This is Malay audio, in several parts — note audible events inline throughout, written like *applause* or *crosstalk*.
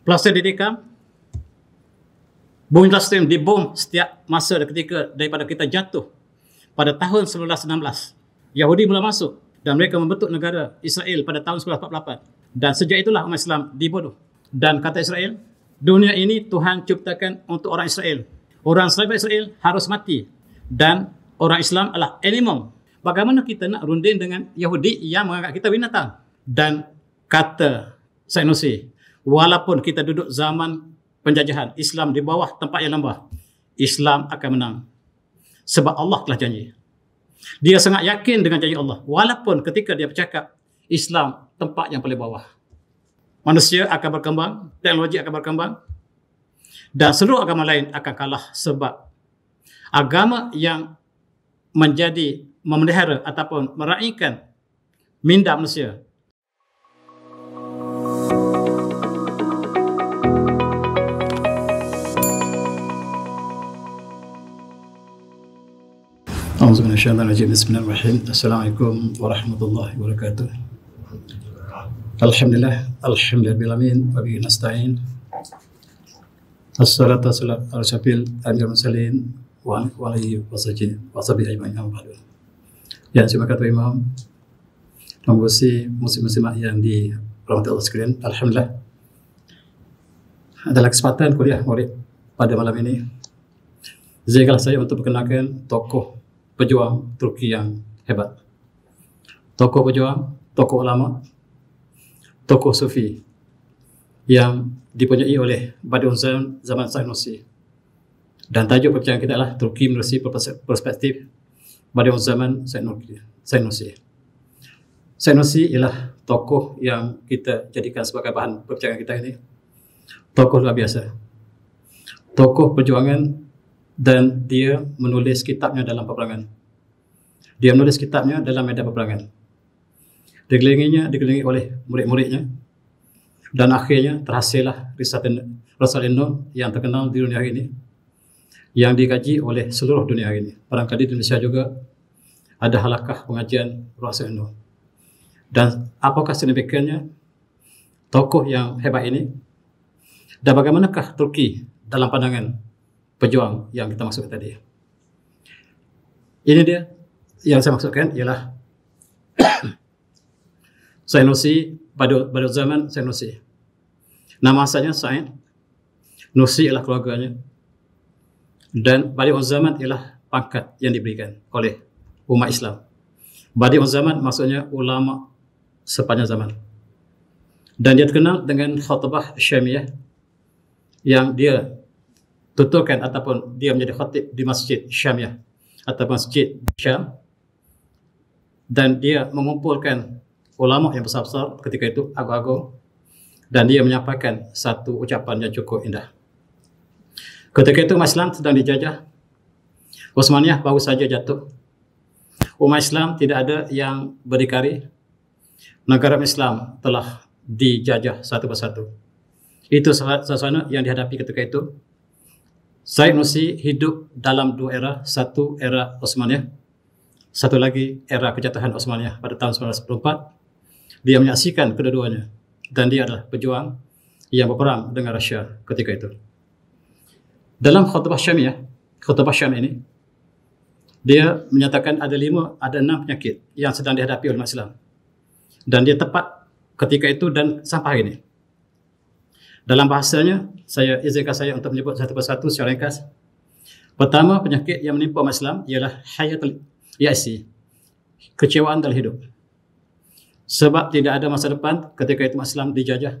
Plaster didikam. Bom plaster yang dibom setiap masa dan ketika daripada kita jatuh. Pada tahun 1916, Yahudi mula masuk dan mereka membentuk negara Israel pada tahun 1948. Dan sejak itulah umat Islam dibodoh. Dan kata Israel, dunia ini Tuhan ciptakan untuk orang Israel. Orang selain Israel harus mati. Dan orang Islam adalah animal. Bagaimana kita nak runding dengan Yahudi yang menganggap kita binatang? Dan kata Sainusi, walaupun kita duduk zaman penjajahan Islam di bawah tempat yang lembah Islam akan menang sebab Allah telah janji dia sangat yakin dengan janji Allah walaupun ketika dia bercakap Islam tempat yang paling bawah manusia akan berkembang teknologi akan berkembang dan seluruh agama lain akan kalah sebab agama yang menjadi memelihara ataupun meraihkan minda manusia A'udzu billahi Bismillahirrahmanirrahim. Assalamualaikum warahmatullahi wabarakatuh. Alhamdulillah, alhamdulillah bil amin wa bihi nasta'in. Assalatu wassalamu ala asyrafil anbiya'i wal mursalin wa ala alihi wa sahbihi wa sahbihi ajma'in wa ba'du. Ya, terima kasih Imam. Mengusi musim-musim yang di Ramadan Allah sekalian. Alhamdulillah. Ada kesempatan kuliah murid pada malam ini. Izinkanlah saya untuk perkenalkan tokoh pejuang Turki yang hebat. Tokoh pejuang, tokoh ulama, tokoh sufi yang dipunyai oleh Badun Zaman, zaman Sainusi. Dan tajuk perbincangan kita adalah Turki menerusi perspektif Badun Zaman Sainusi. Sainusi ialah tokoh yang kita jadikan sebagai bahan perbincangan kita ini. Tokoh luar biasa. Tokoh perjuangan dan dia menulis kitabnya dalam peperangan. Dia menulis kitabnya dalam medan peperangan. Dikelilinginya dikelilingi oleh murid-muridnya dan akhirnya terhasillah risalah Rasul Nur yang terkenal di dunia ini yang dikaji oleh seluruh dunia ini. Barangkali di Indonesia juga ada halakah pengajian Rasul Nur. Dan apakah signifikannya tokoh yang hebat ini? Dan bagaimanakah Turki dalam pandangan pejuang yang kita maksudkan tadi. Ini dia yang saya maksudkan ialah *coughs* Sainusi pada pada zaman Sainusi. Nama asalnya Sain. Nusi ialah keluarganya. Dan pada zaman ialah pangkat yang diberikan oleh umat Islam. Badi zaman maksudnya ulama sepanjang zaman. Dan dia terkenal dengan khutbah Syamiyah yang dia tuturkan ataupun dia menjadi khatib di masjid Syamiah ya. atau masjid Syam dan dia mengumpulkan ulama yang besar-besar ketika itu agak-agak dan dia menyampaikan satu ucapan yang cukup indah. Ketika itu umat Islam sedang dijajah. Utsmaniyah baru saja jatuh. Umat Islam tidak ada yang berdikari. Negara Islam telah dijajah satu persatu. Itu suasana yang dihadapi ketika itu Said Nursi hidup dalam dua era, satu era Osmaniyah, satu lagi era kejatuhan Osmaniyah pada tahun 1944. Dia menyaksikan kedua-duanya dan dia adalah pejuang yang berperang dengan Rusia ketika itu. Dalam khutbah Syamiyah, khutbah Syam ini, dia menyatakan ada lima, ada enam penyakit yang sedang dihadapi oleh Islam. Dan dia tepat ketika itu dan sampai hari ini. Dalam bahasanya, saya izinkan saya untuk menyebut satu persatu secara ringkas. Pertama, penyakit yang menimpa umat Islam ialah hayatul yasi, kecewaan dalam hidup. Sebab tidak ada masa depan ketika itu umat Islam dijajah.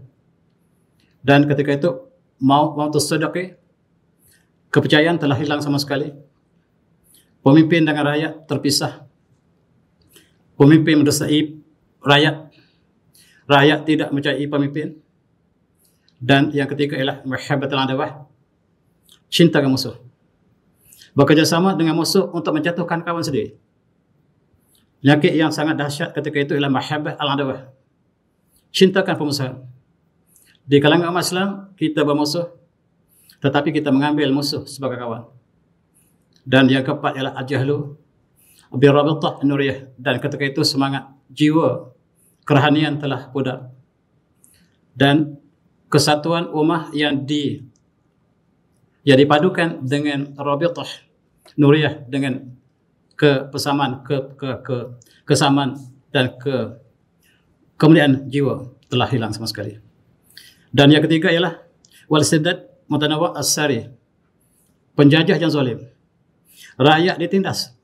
Dan ketika itu, mau mau tersedaki, kepercayaan telah hilang sama sekali. Pemimpin dengan rakyat terpisah. Pemimpin mendesai rakyat. Rakyat tidak mencari Pemimpin. Dan yang ketiga ialah muhabbatul adawah. Cinta ke musuh. Bekerjasama dengan musuh untuk menjatuhkan kawan sendiri. Penyakit yang sangat dahsyat ketika itu ialah mahabbah al-adawah. Cintakan pemusuh Di kalangan umat Islam, kita bermusuh. Tetapi kita mengambil musuh sebagai kawan. Dan yang keempat ialah ajahlu. Birrabatah nuriyah. Dan ketika itu semangat jiwa kerahanian telah pudar. Dan kesatuan ummah yang di yang dipadukan dengan rabithah nuriyah dengan kepesaman ke ke ke kesamaan dan ke kemuliaan jiwa telah hilang sama sekali. Dan yang ketiga ialah wal sadad mutanawwa asari penjajah yang zalim. Rakyat ditindas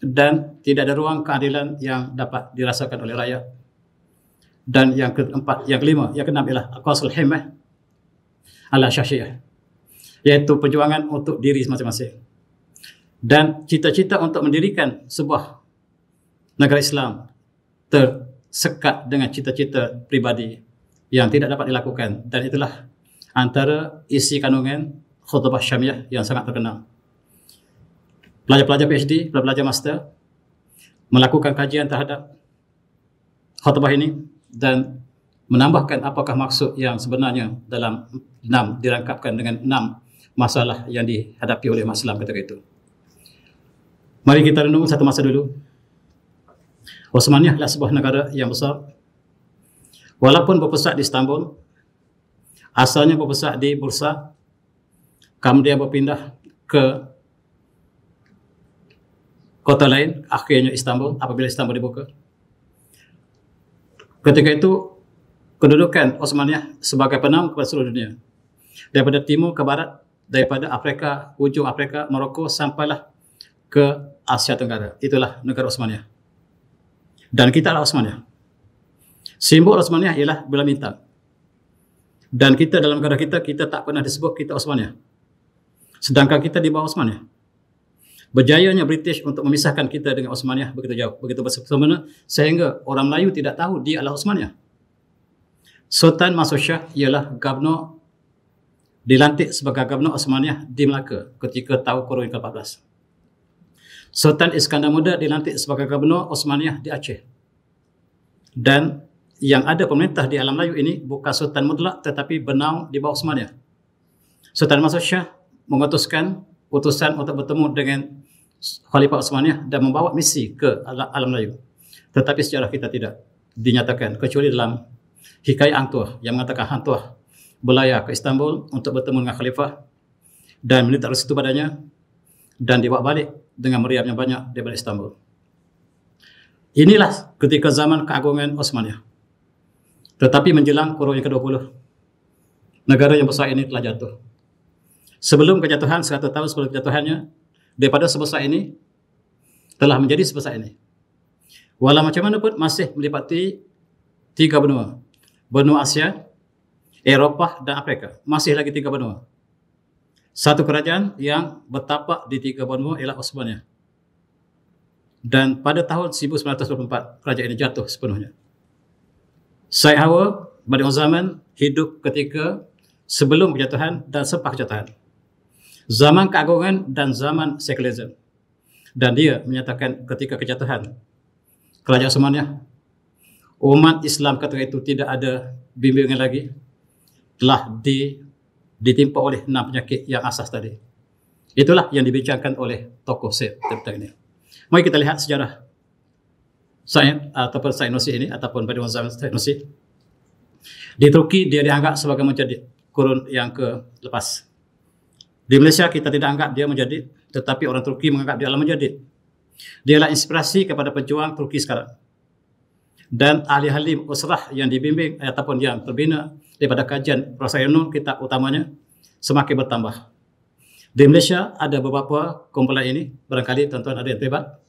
dan tidak ada ruang keadilan yang dapat dirasakan oleh rakyat dan yang keempat, yang kelima, yang keenam ialah Qasul Him eh. Ala Syahsyiah. Iaitu perjuangan untuk diri masing-masing. Dan cita-cita untuk mendirikan sebuah negara Islam tersekat dengan cita-cita pribadi yang tidak dapat dilakukan dan itulah antara isi kandungan khutbah syamiah yang sangat terkenal. Pelajar-pelajar PhD, pelajar-pelajar master melakukan kajian terhadap khutbah ini dan menambahkan apakah maksud yang sebenarnya dalam enam dirangkapkan dengan enam masalah yang dihadapi oleh umat Islam ketika itu. Mari kita renung satu masa dulu. Osmania adalah sebuah negara yang besar. Walaupun berpusat di Istanbul, asalnya berpusat di Bursa, kemudian berpindah ke kota lain, akhirnya Istanbul, apabila Istanbul dibuka. Ketika itu, kedudukan Osmaniyah sebagai penam kepada seluruh dunia. Daripada timur ke barat, daripada Afrika, ujung Afrika, Maroko, sampailah ke Asia Tenggara. Itulah negara Osmaniyah. Dan kita adalah Osmaniyah. Simbol Osmaniyah ialah bulan bintang. Dan kita dalam negara kita, kita tak pernah disebut kita Osmaniyah. Sedangkan kita di bawah Osmaniyah. Berjayanya British untuk memisahkan kita dengan Osmaniyah begitu jauh, begitu bersempena sehingga orang Melayu tidak tahu dia adalah Osmaniyah. Sultan Mansur Shah ialah Gabno dilantik sebagai Gabno Osmaniyah di Melaka ketika tahun kurun ke-14. Sultan Iskandar Muda dilantik sebagai Gabno Osmaniyah di Aceh. Dan yang ada pemerintah di alam Melayu ini bukan Sultan Mutlak tetapi benau di bawah Osmaniyah. Sultan Mansur Shah mengutuskan utusan untuk bertemu dengan Khalifah Utsmaniyah dan membawa misi ke alam, alam Melayu. Tetapi sejarah kita tidak dinyatakan kecuali dalam Hikayat Angtuah yang mengatakan Angtuah belayar ke Istanbul untuk bertemu dengan Khalifah dan menitah restu padanya dan dibawa balik dengan meriam yang banyak daripada Istanbul. Inilah ketika zaman keagungan Utsmaniyah. Tetapi menjelang kurun yang ke-20, negara yang besar ini telah jatuh sebelum kejatuhan 100 tahun sebelum kejatuhannya daripada sebesar ini telah menjadi sebesar ini. Walau macam mana pun masih melipati tiga benua. Benua Asia, Eropah dan Afrika. Masih lagi tiga benua. Satu kerajaan yang bertapak di tiga benua ialah Osmania. Dan pada tahun 1924, kerajaan ini jatuh sepenuhnya. Syed Hawa, Badi Zaman hidup ketika sebelum kejatuhan dan sempat kejatuhan zaman keagungan dan zaman sekularisme. Dan dia menyatakan ketika kejatuhan kerajaan semuanya, umat Islam ketika itu tidak ada bimbingan lagi, telah di, ditimpa oleh enam penyakit yang asas tadi. Itulah yang dibincangkan oleh tokoh Syed tentang ini. Mari kita lihat sejarah Syed ataupun Syed Nusih ini ataupun pada masa Syed Nusih. Di Turki dia dianggap sebagai menjadi kurun yang ke lepas di Malaysia kita tidak anggap dia menjadi, tetapi orang Turki menganggap dia adalah mujadid. Dialah inspirasi kepada pejuang Turki sekarang. Dan ahli-ahli usrah yang dibimbing eh, ataupun yang terbina daripada kajian Rasul Yunus kita utamanya semakin bertambah. Di Malaysia ada beberapa kumpulan ini, barangkali tuan-tuan ada yang terlibat.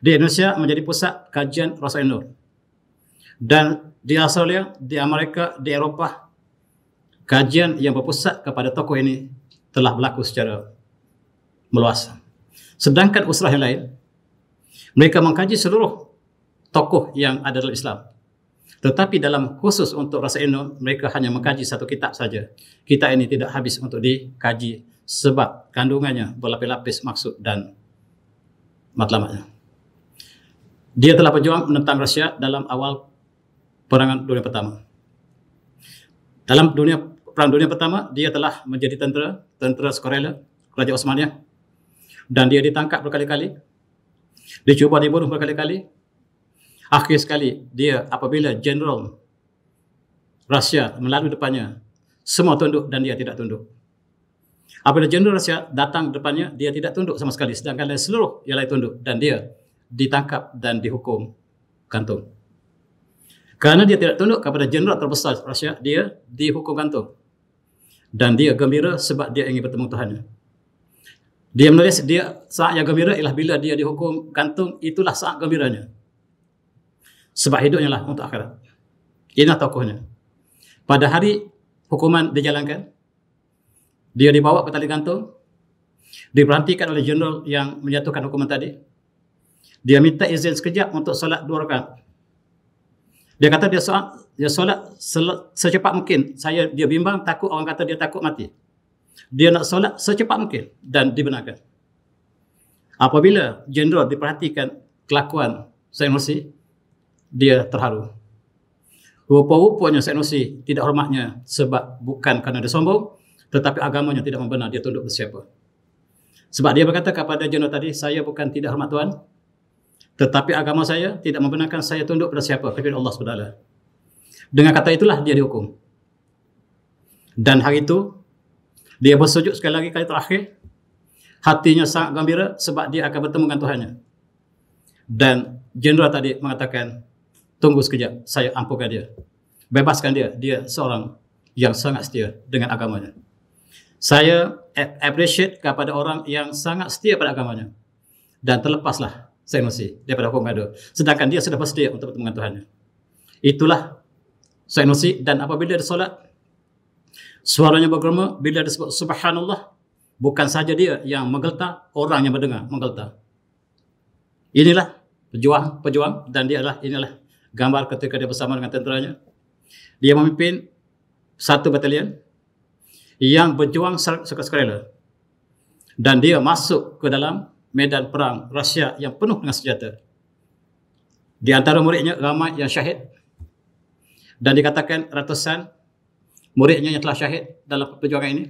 Di Indonesia menjadi pusat kajian Rasul Yunus. Dan di Australia, di Amerika, di Eropah, kajian yang berpusat kepada tokoh ini telah berlaku secara meluas. Sedangkan usrah yang lain, mereka mengkaji seluruh tokoh yang ada dalam Islam. Tetapi dalam khusus untuk rasa ilmu, mereka hanya mengkaji satu kitab saja. Kitab ini tidak habis untuk dikaji sebab kandungannya berlapis-lapis maksud dan matlamatnya. Dia telah berjuang menentang Rusia dalam awal perangan dunia pertama. Dalam dunia Perang Dunia Pertama dia telah menjadi tentera tentera sukarela Kerajaan Osmania dan dia ditangkap berkali-kali dicuba dibunuh berkali-kali akhir sekali dia apabila jeneral Rusia melalui depannya semua tunduk dan dia tidak tunduk apabila jeneral Rusia datang depannya dia tidak tunduk sama sekali sedangkan dari seluruh yang lain tunduk dan dia ditangkap dan dihukum gantung kerana dia tidak tunduk kepada jeneral terbesar Rusia dia dihukum gantung dan dia gembira sebab dia ingin bertemu Tuhan. Dia menulis dia saat yang gembira ialah bila dia dihukum kantung itulah saat gembiranya. Sebab hidupnya lah untuk akhirat. Inilah tokohnya. Pada hari hukuman dijalankan, dia dibawa ke tali kantung. diperhentikan oleh jeneral yang menjatuhkan hukuman tadi. Dia minta izin sekejap untuk salat dua rakaat dia kata dia solat, dia solat secepat mungkin. Saya dia bimbang takut orang kata dia takut mati. Dia nak solat secepat mungkin dan dibenarkan. Apabila jenderal diperhatikan kelakuan Sainusi, dia terharu. Rupa-rupanya Sainusi tidak hormatnya sebab bukan kerana dia sombong, tetapi agamanya tidak membenar dia tunduk bersiapa. Sebab dia berkata kepada jenderal tadi, saya bukan tidak hormat Tuhan, tetapi agama saya tidak membenarkan saya tunduk pada siapa kecuali Allah swt Dengan kata itulah dia dihukum. Dan hari itu dia bersujud sekali lagi kali terakhir. Hatinya sangat gembira sebab dia akan bertemu dengan Tuhannya. Dan jenderal tadi mengatakan, "Tunggu sekejap, saya ampunkan dia. Bebaskan dia. Dia seorang yang sangat setia dengan agamanya." Saya appreciate kepada orang yang sangat setia pada agamanya dan terlepaslah saya masih daripada hukum gaduh. Sedangkan dia sudah bersedia untuk bertemu dengan Tuhan. Itulah saya masih dan apabila ada solat suaranya bergerma bila ada sebut subhanallah bukan saja dia yang menggelta orang yang mendengar menggelta. Inilah pejuang pejuang dan dia adalah inilah gambar ketika dia bersama dengan tenteranya. Dia memimpin satu batalion yang berjuang sukarela. Dan dia masuk ke dalam medan perang Rusia yang penuh dengan senjata. Di antara muridnya ramai yang syahid dan dikatakan ratusan muridnya yang telah syahid dalam perjuangan ini.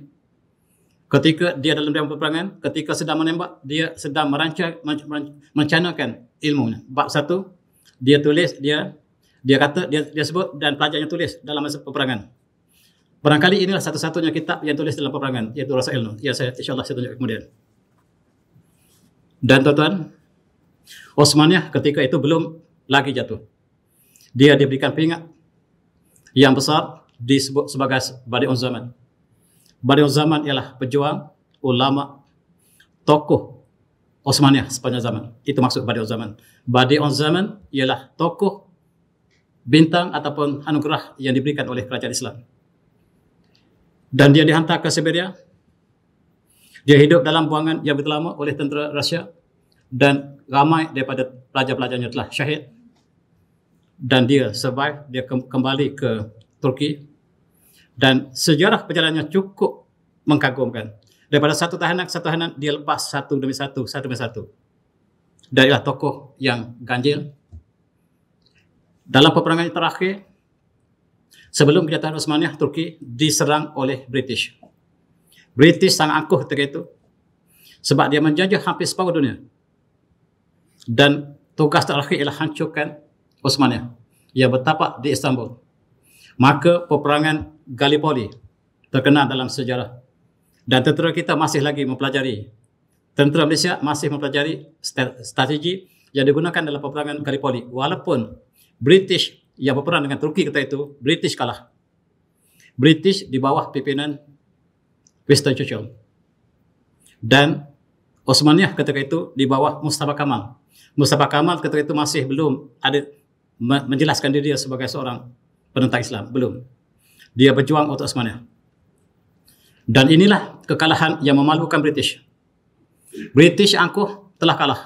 Ketika dia dalam dalam peperangan, ketika sedang menembak, dia sedang merancang mencanakan ilmunya. Bab satu, dia tulis dia dia kata dia, dia sebut dan pelajarnya tulis dalam masa peperangan. Barangkali inilah satu-satunya kitab yang tulis dalam peperangan iaitu Rasul Ilmu. Ya saya insya saya tunjuk kemudian. Dan tuan-tuan, Osmaniyah ketika itu belum lagi jatuh. Dia diberikan peringat yang besar disebut sebagai Badiun Zaman. Badiun Zaman ialah pejuang, ulama, tokoh Osmaniyah sepanjang zaman. Itu maksud Badiun Zaman. Badiun Zaman ialah tokoh bintang ataupun anugerah yang diberikan oleh kerajaan Islam. Dan dia dihantar ke Siberia dia hidup dalam buangan yang betul lama oleh tentera Rusia dan ramai daripada pelajar-pelajarnya telah syahid dan dia survive, dia kembali ke Turki dan sejarah perjalanannya cukup mengkagumkan. Daripada satu tahanan ke satu tahanan, dia lepas satu demi satu, satu demi satu. dia adalah tokoh yang ganjil. Dalam peperangan terakhir, sebelum kejatuhan Osmaniyah, Turki diserang oleh British. British sangat angkuh ketika itu. Sebab dia menjajah hampir separuh dunia. Dan tugas terakhir ialah hancurkan Osmania. Ia bertapak di Istanbul. Maka peperangan Gallipoli terkenal dalam sejarah. Dan tentera kita masih lagi mempelajari. Tentera Malaysia masih mempelajari strategi yang digunakan dalam peperangan Gallipoli. Walaupun British yang berperang dengan Turki kita itu, British kalah. British di bawah pimpinan Western Churchill. Dan Osmaniyah ketika itu di bawah Mustafa Kamal. Mustafa Kamal ketika itu masih belum ada menjelaskan diri dia sebagai seorang penentang Islam. Belum. Dia berjuang untuk Osmaniyah. Dan inilah kekalahan yang memalukan British. British angkuh telah kalah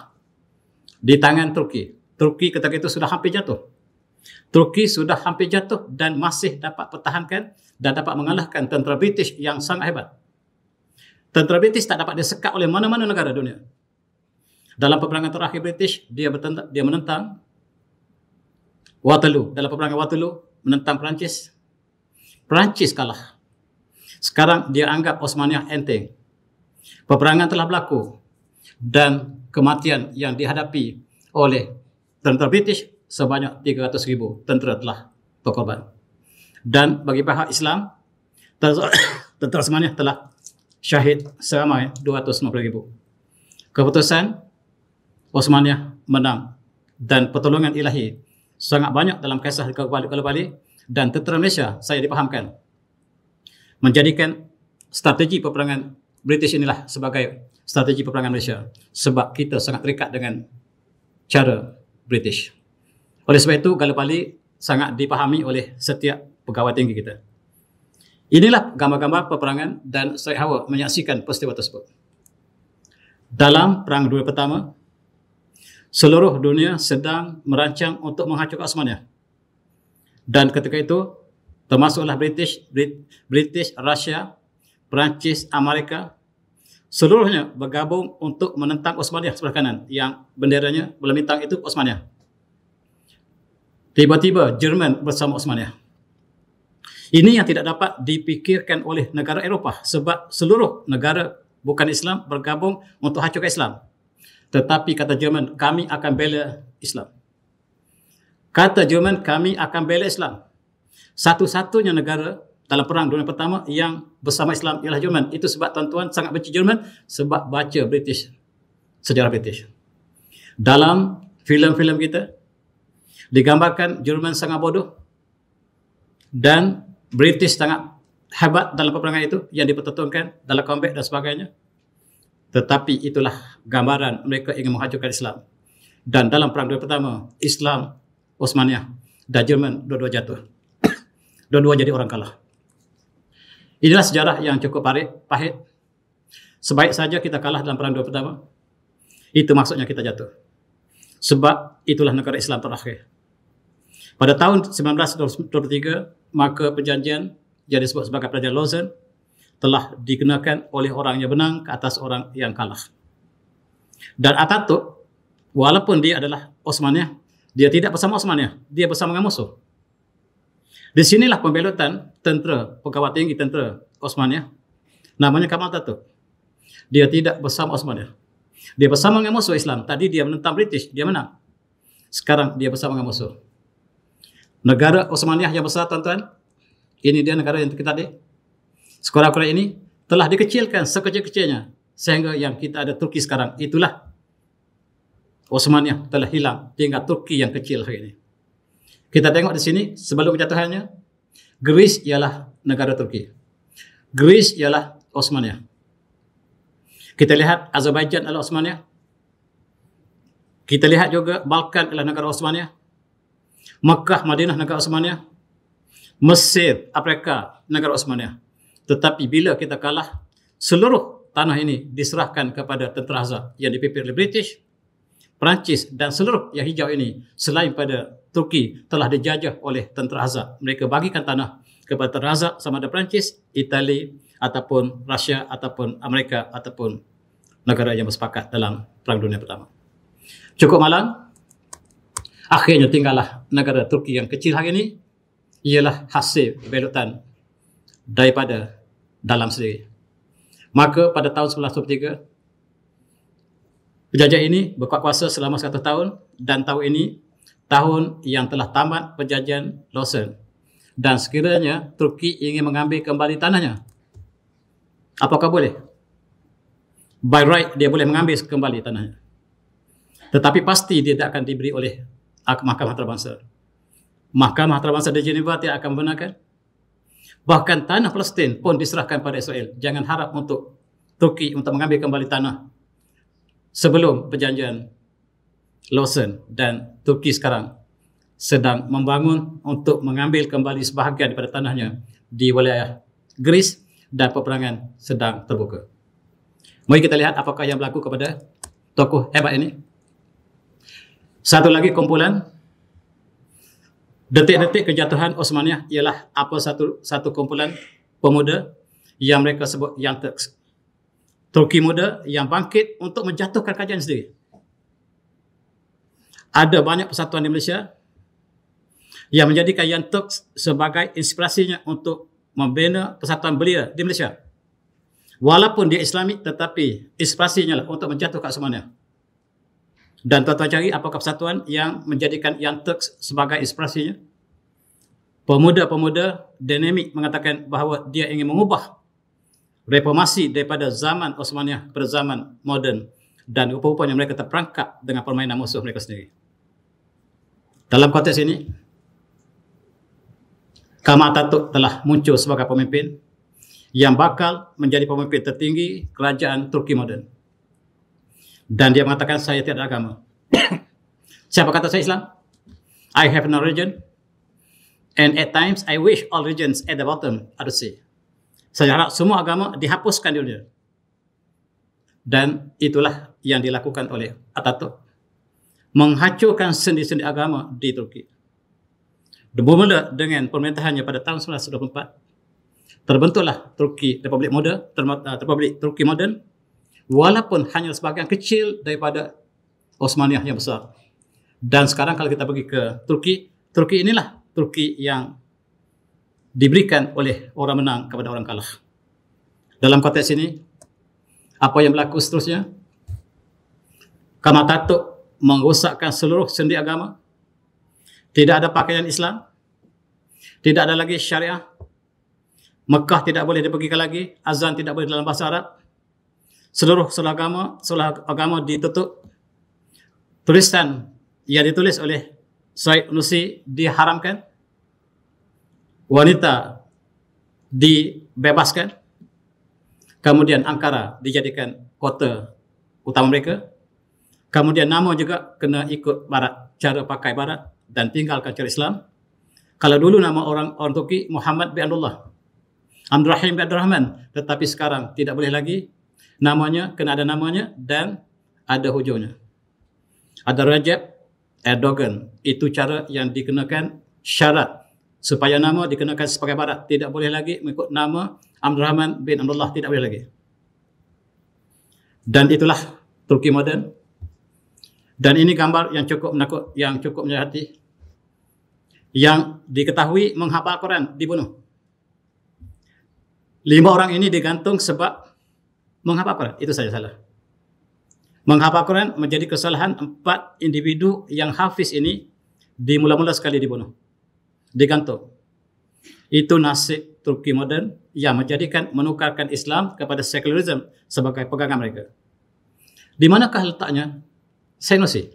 di tangan Turki. Turki ketika itu sudah hampir jatuh. Turki sudah hampir jatuh dan masih dapat pertahankan dan dapat mengalahkan tentera British yang sangat hebat. Tentera British tak dapat disekat oleh mana-mana negara dunia. Dalam peperangan terakhir British, dia bertentang, dia menentang Waterloo. Dalam peperangan Waterloo, menentang Perancis. Perancis kalah. Sekarang dia anggap Osmaniyah enteng. Peperangan telah berlaku dan kematian yang dihadapi oleh tentera British sebanyak 300 ribu tentera telah berkorban. Dan bagi pihak Islam, tentera *coughs* Osmaniyah telah syahid seramai 250,000. Keputusan Osmaniyah menang dan pertolongan ilahi sangat banyak dalam kisah di Kuala Kuala dan tentera Malaysia saya dipahamkan menjadikan strategi peperangan British inilah sebagai strategi peperangan Malaysia sebab kita sangat terikat dengan cara British. Oleh sebab itu Kuala sangat dipahami oleh setiap pegawai tinggi kita. Inilah gambar-gambar peperangan dan Syed Hawa menyaksikan peristiwa tersebut. Dalam Perang Dunia Pertama, seluruh dunia sedang merancang untuk menghancur Osmania. Dan ketika itu, termasuklah British, Brit, British, Russia, Perancis, Amerika, seluruhnya bergabung untuk menentang Osmania sebelah kanan yang benderanya berlemintang itu Osmania. Tiba-tiba Jerman bersama Osmania. Ini yang tidak dapat dipikirkan oleh negara Eropah sebab seluruh negara bukan Islam bergabung untuk hancurkan Islam. Tetapi kata Jerman, kami akan bela Islam. Kata Jerman, kami akan bela Islam. Satu-satunya negara dalam perang dunia pertama yang bersama Islam ialah Jerman. Itu sebab tuan-tuan sangat benci Jerman sebab baca British, sejarah British. Dalam filem-filem kita, digambarkan Jerman sangat bodoh dan British sangat hebat dalam peperangan itu yang dipertontonkan dalam combat dan sebagainya. Tetapi itulah gambaran mereka ingin menghancurkan Islam. Dan dalam perang dunia pertama, Islam, Osmaniyah dan Jerman dua-dua jatuh. *coughs* dua-dua jadi orang kalah. Inilah sejarah yang cukup parit, pahit. Sebaik saja kita kalah dalam perang dunia pertama, itu maksudnya kita jatuh. Sebab itulah negara Islam terakhir. Pada tahun 1923, maka perjanjian yang disebut sebagai perjanjian Lausanne telah dikenakan oleh orang yang menang ke atas orang yang kalah. Dan Atatürk walaupun dia adalah Osmania, dia tidak bersama Osmania, dia bersama dengan musuh. Di sinilah pembelotan tentera, pegawai tinggi tentera Osmania namanya Kamal Atatürk. Dia tidak bersama Osmania. Dia bersama dengan musuh Islam. Tadi dia menentang British, dia menang. Sekarang dia bersama dengan musuh negara Osmaniyah yang besar tuan-tuan. Ini dia negara yang kita tadi. Sekolah-sekolah ini telah dikecilkan sekecil-kecilnya sehingga yang kita ada Turki sekarang itulah Osmaniyah telah hilang tinggal Turki yang kecil hari ini. Kita tengok di sini sebelum kejatuhannya Greece ialah negara Turki. Greece ialah Osmaniyah. Kita lihat Azerbaijan adalah Osmaniyah. Kita lihat juga Balkan adalah negara Osmaniyah. Mekah, Madinah, negara Osmaniyah. Mesir, Afrika, negara Osmaniyah. Tetapi bila kita kalah, seluruh tanah ini diserahkan kepada tentera Hazar yang dipimpin oleh British, Perancis dan seluruh yang hijau ini selain pada Turki telah dijajah oleh tentera Hazar. Mereka bagikan tanah kepada tentera Hazar sama ada Perancis, Itali ataupun Rusia ataupun Amerika ataupun negara yang bersepakat dalam Perang Dunia Pertama. Cukup malang. Akhirnya tinggallah negara Turki yang kecil hari ini ialah hasil belutan daripada dalam sendiri. Maka pada tahun 1923, penjajah ini berkuat kuasa selama 100 tahun dan tahun ini tahun yang telah tamat penjajahan Lawson. Dan sekiranya Turki ingin mengambil kembali tanahnya, apakah boleh? By right, dia boleh mengambil kembali tanahnya. Tetapi pasti dia tidak akan diberi oleh Mahkamah Antarabangsa. Mahkamah Antarabangsa di Geneva tidak akan membenarkan. Bahkan tanah Palestin pun diserahkan pada Israel. Jangan harap untuk Turki untuk mengambil kembali tanah sebelum perjanjian Lawson dan Turki sekarang sedang membangun untuk mengambil kembali sebahagian daripada tanahnya di wilayah Greece dan peperangan sedang terbuka. Mari kita lihat apakah yang berlaku kepada tokoh hebat ini. Satu lagi kumpulan detik-detik kejatuhan Osmaniyah ialah apa satu satu kumpulan pemuda yang mereka sebut yang Turks. Turki muda yang bangkit untuk menjatuhkan kerajaan sendiri. Ada banyak persatuan di Malaysia yang menjadikan Yang Turks sebagai inspirasinya untuk membina persatuan belia di Malaysia. Walaupun dia Islamik tetapi inspirasinya lah untuk menjatuhkan Osmaniyah. Dan tuan-tuan cari apakah persatuan yang menjadikan yang Turks sebagai inspirasinya? Pemuda-pemuda dinamik mengatakan bahawa dia ingin mengubah reformasi daripada zaman Osmaniyah ke zaman moden dan rupa-rupanya mereka terperangkap dengan permainan musuh mereka sendiri. Dalam konteks ini, Kamal Tatuk telah muncul sebagai pemimpin yang bakal menjadi pemimpin tertinggi kerajaan Turki moden dan dia mengatakan saya tiada agama. *coughs* Siapa kata saya Islam? I have no religion. And at times I wish all religions at the bottom are the sea. Saya harap semua agama dihapuskan di dunia. Dan itulah yang dilakukan oleh Atatürk. Menghancurkan sendi-sendi agama di Turki. Bermula dengan pemerintahannya pada tahun 1924, terbentuklah Turki Republik Moden, eh, Republik Turki Modern, walaupun hanya sebahagian kecil daripada Osmaniyah yang besar. Dan sekarang kalau kita pergi ke Turki, Turki inilah Turki yang diberikan oleh orang menang kepada orang kalah. Dalam konteks ini, apa yang berlaku seterusnya? Kamar Tatuk merosakkan seluruh sendi agama. Tidak ada pakaian Islam. Tidak ada lagi syariah. Mekah tidak boleh dipergikan lagi. Azan tidak boleh dalam bahasa Arab seluruh solah agama, solah agama ditutup. Tulisan yang ditulis oleh Said Nusi diharamkan. Wanita dibebaskan. Kemudian Ankara dijadikan kota utama mereka. Kemudian nama juga kena ikut barat, cara pakai barat dan tinggalkan cara Islam. Kalau dulu nama orang orang Turki Muhammad bin Abdullah. Abdul Rahim bin Abdul Rahman. Tetapi sekarang tidak boleh lagi namanya kena ada namanya dan ada hujungnya. Ada Recep Erdogan. Itu cara yang dikenakan syarat supaya nama dikenakan sebagai barat. Tidak boleh lagi mengikut nama Amr Rahman bin Abdullah. Tidak boleh lagi. Dan itulah Turki moden. Dan ini gambar yang cukup menakut, yang cukup menyerah Yang diketahui menghafal Quran dibunuh. Lima orang ini digantung sebab menghafal Quran. Itu saja salah. Menghafal Quran menjadi kesalahan empat individu yang hafiz ini di mula mula sekali dibunuh. Digantung. Itu nasib Turki modern yang menjadikan menukarkan Islam kepada sekularisme sebagai pegangan mereka. Di manakah letaknya? Senosi.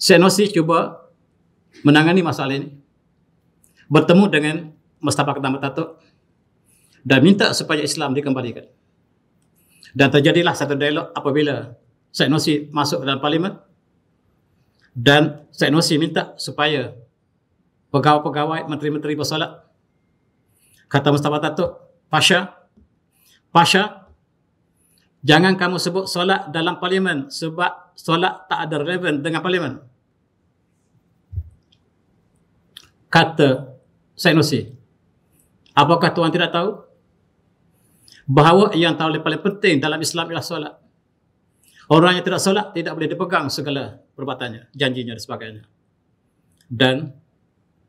Senosi cuba menangani masalah ini. Bertemu dengan Mustafa Ketama Tatuk dan minta supaya Islam dikembalikan. Dan terjadilah satu dialog apabila Syed Nursi masuk dalam parlimen dan Syed Nursi minta supaya pegawai-pegawai menteri-menteri bersolat kata Mustafa Tato, Pasha Pasha jangan kamu sebut solat dalam parlimen sebab solat tak ada relevan dengan parlimen kata Syed Nursi apakah tuan tidak tahu bahawa yang paling, paling penting dalam Islam ialah solat. Orang yang tidak solat tidak boleh dipegang segala perbuatannya, janjinya dan sebagainya. Dan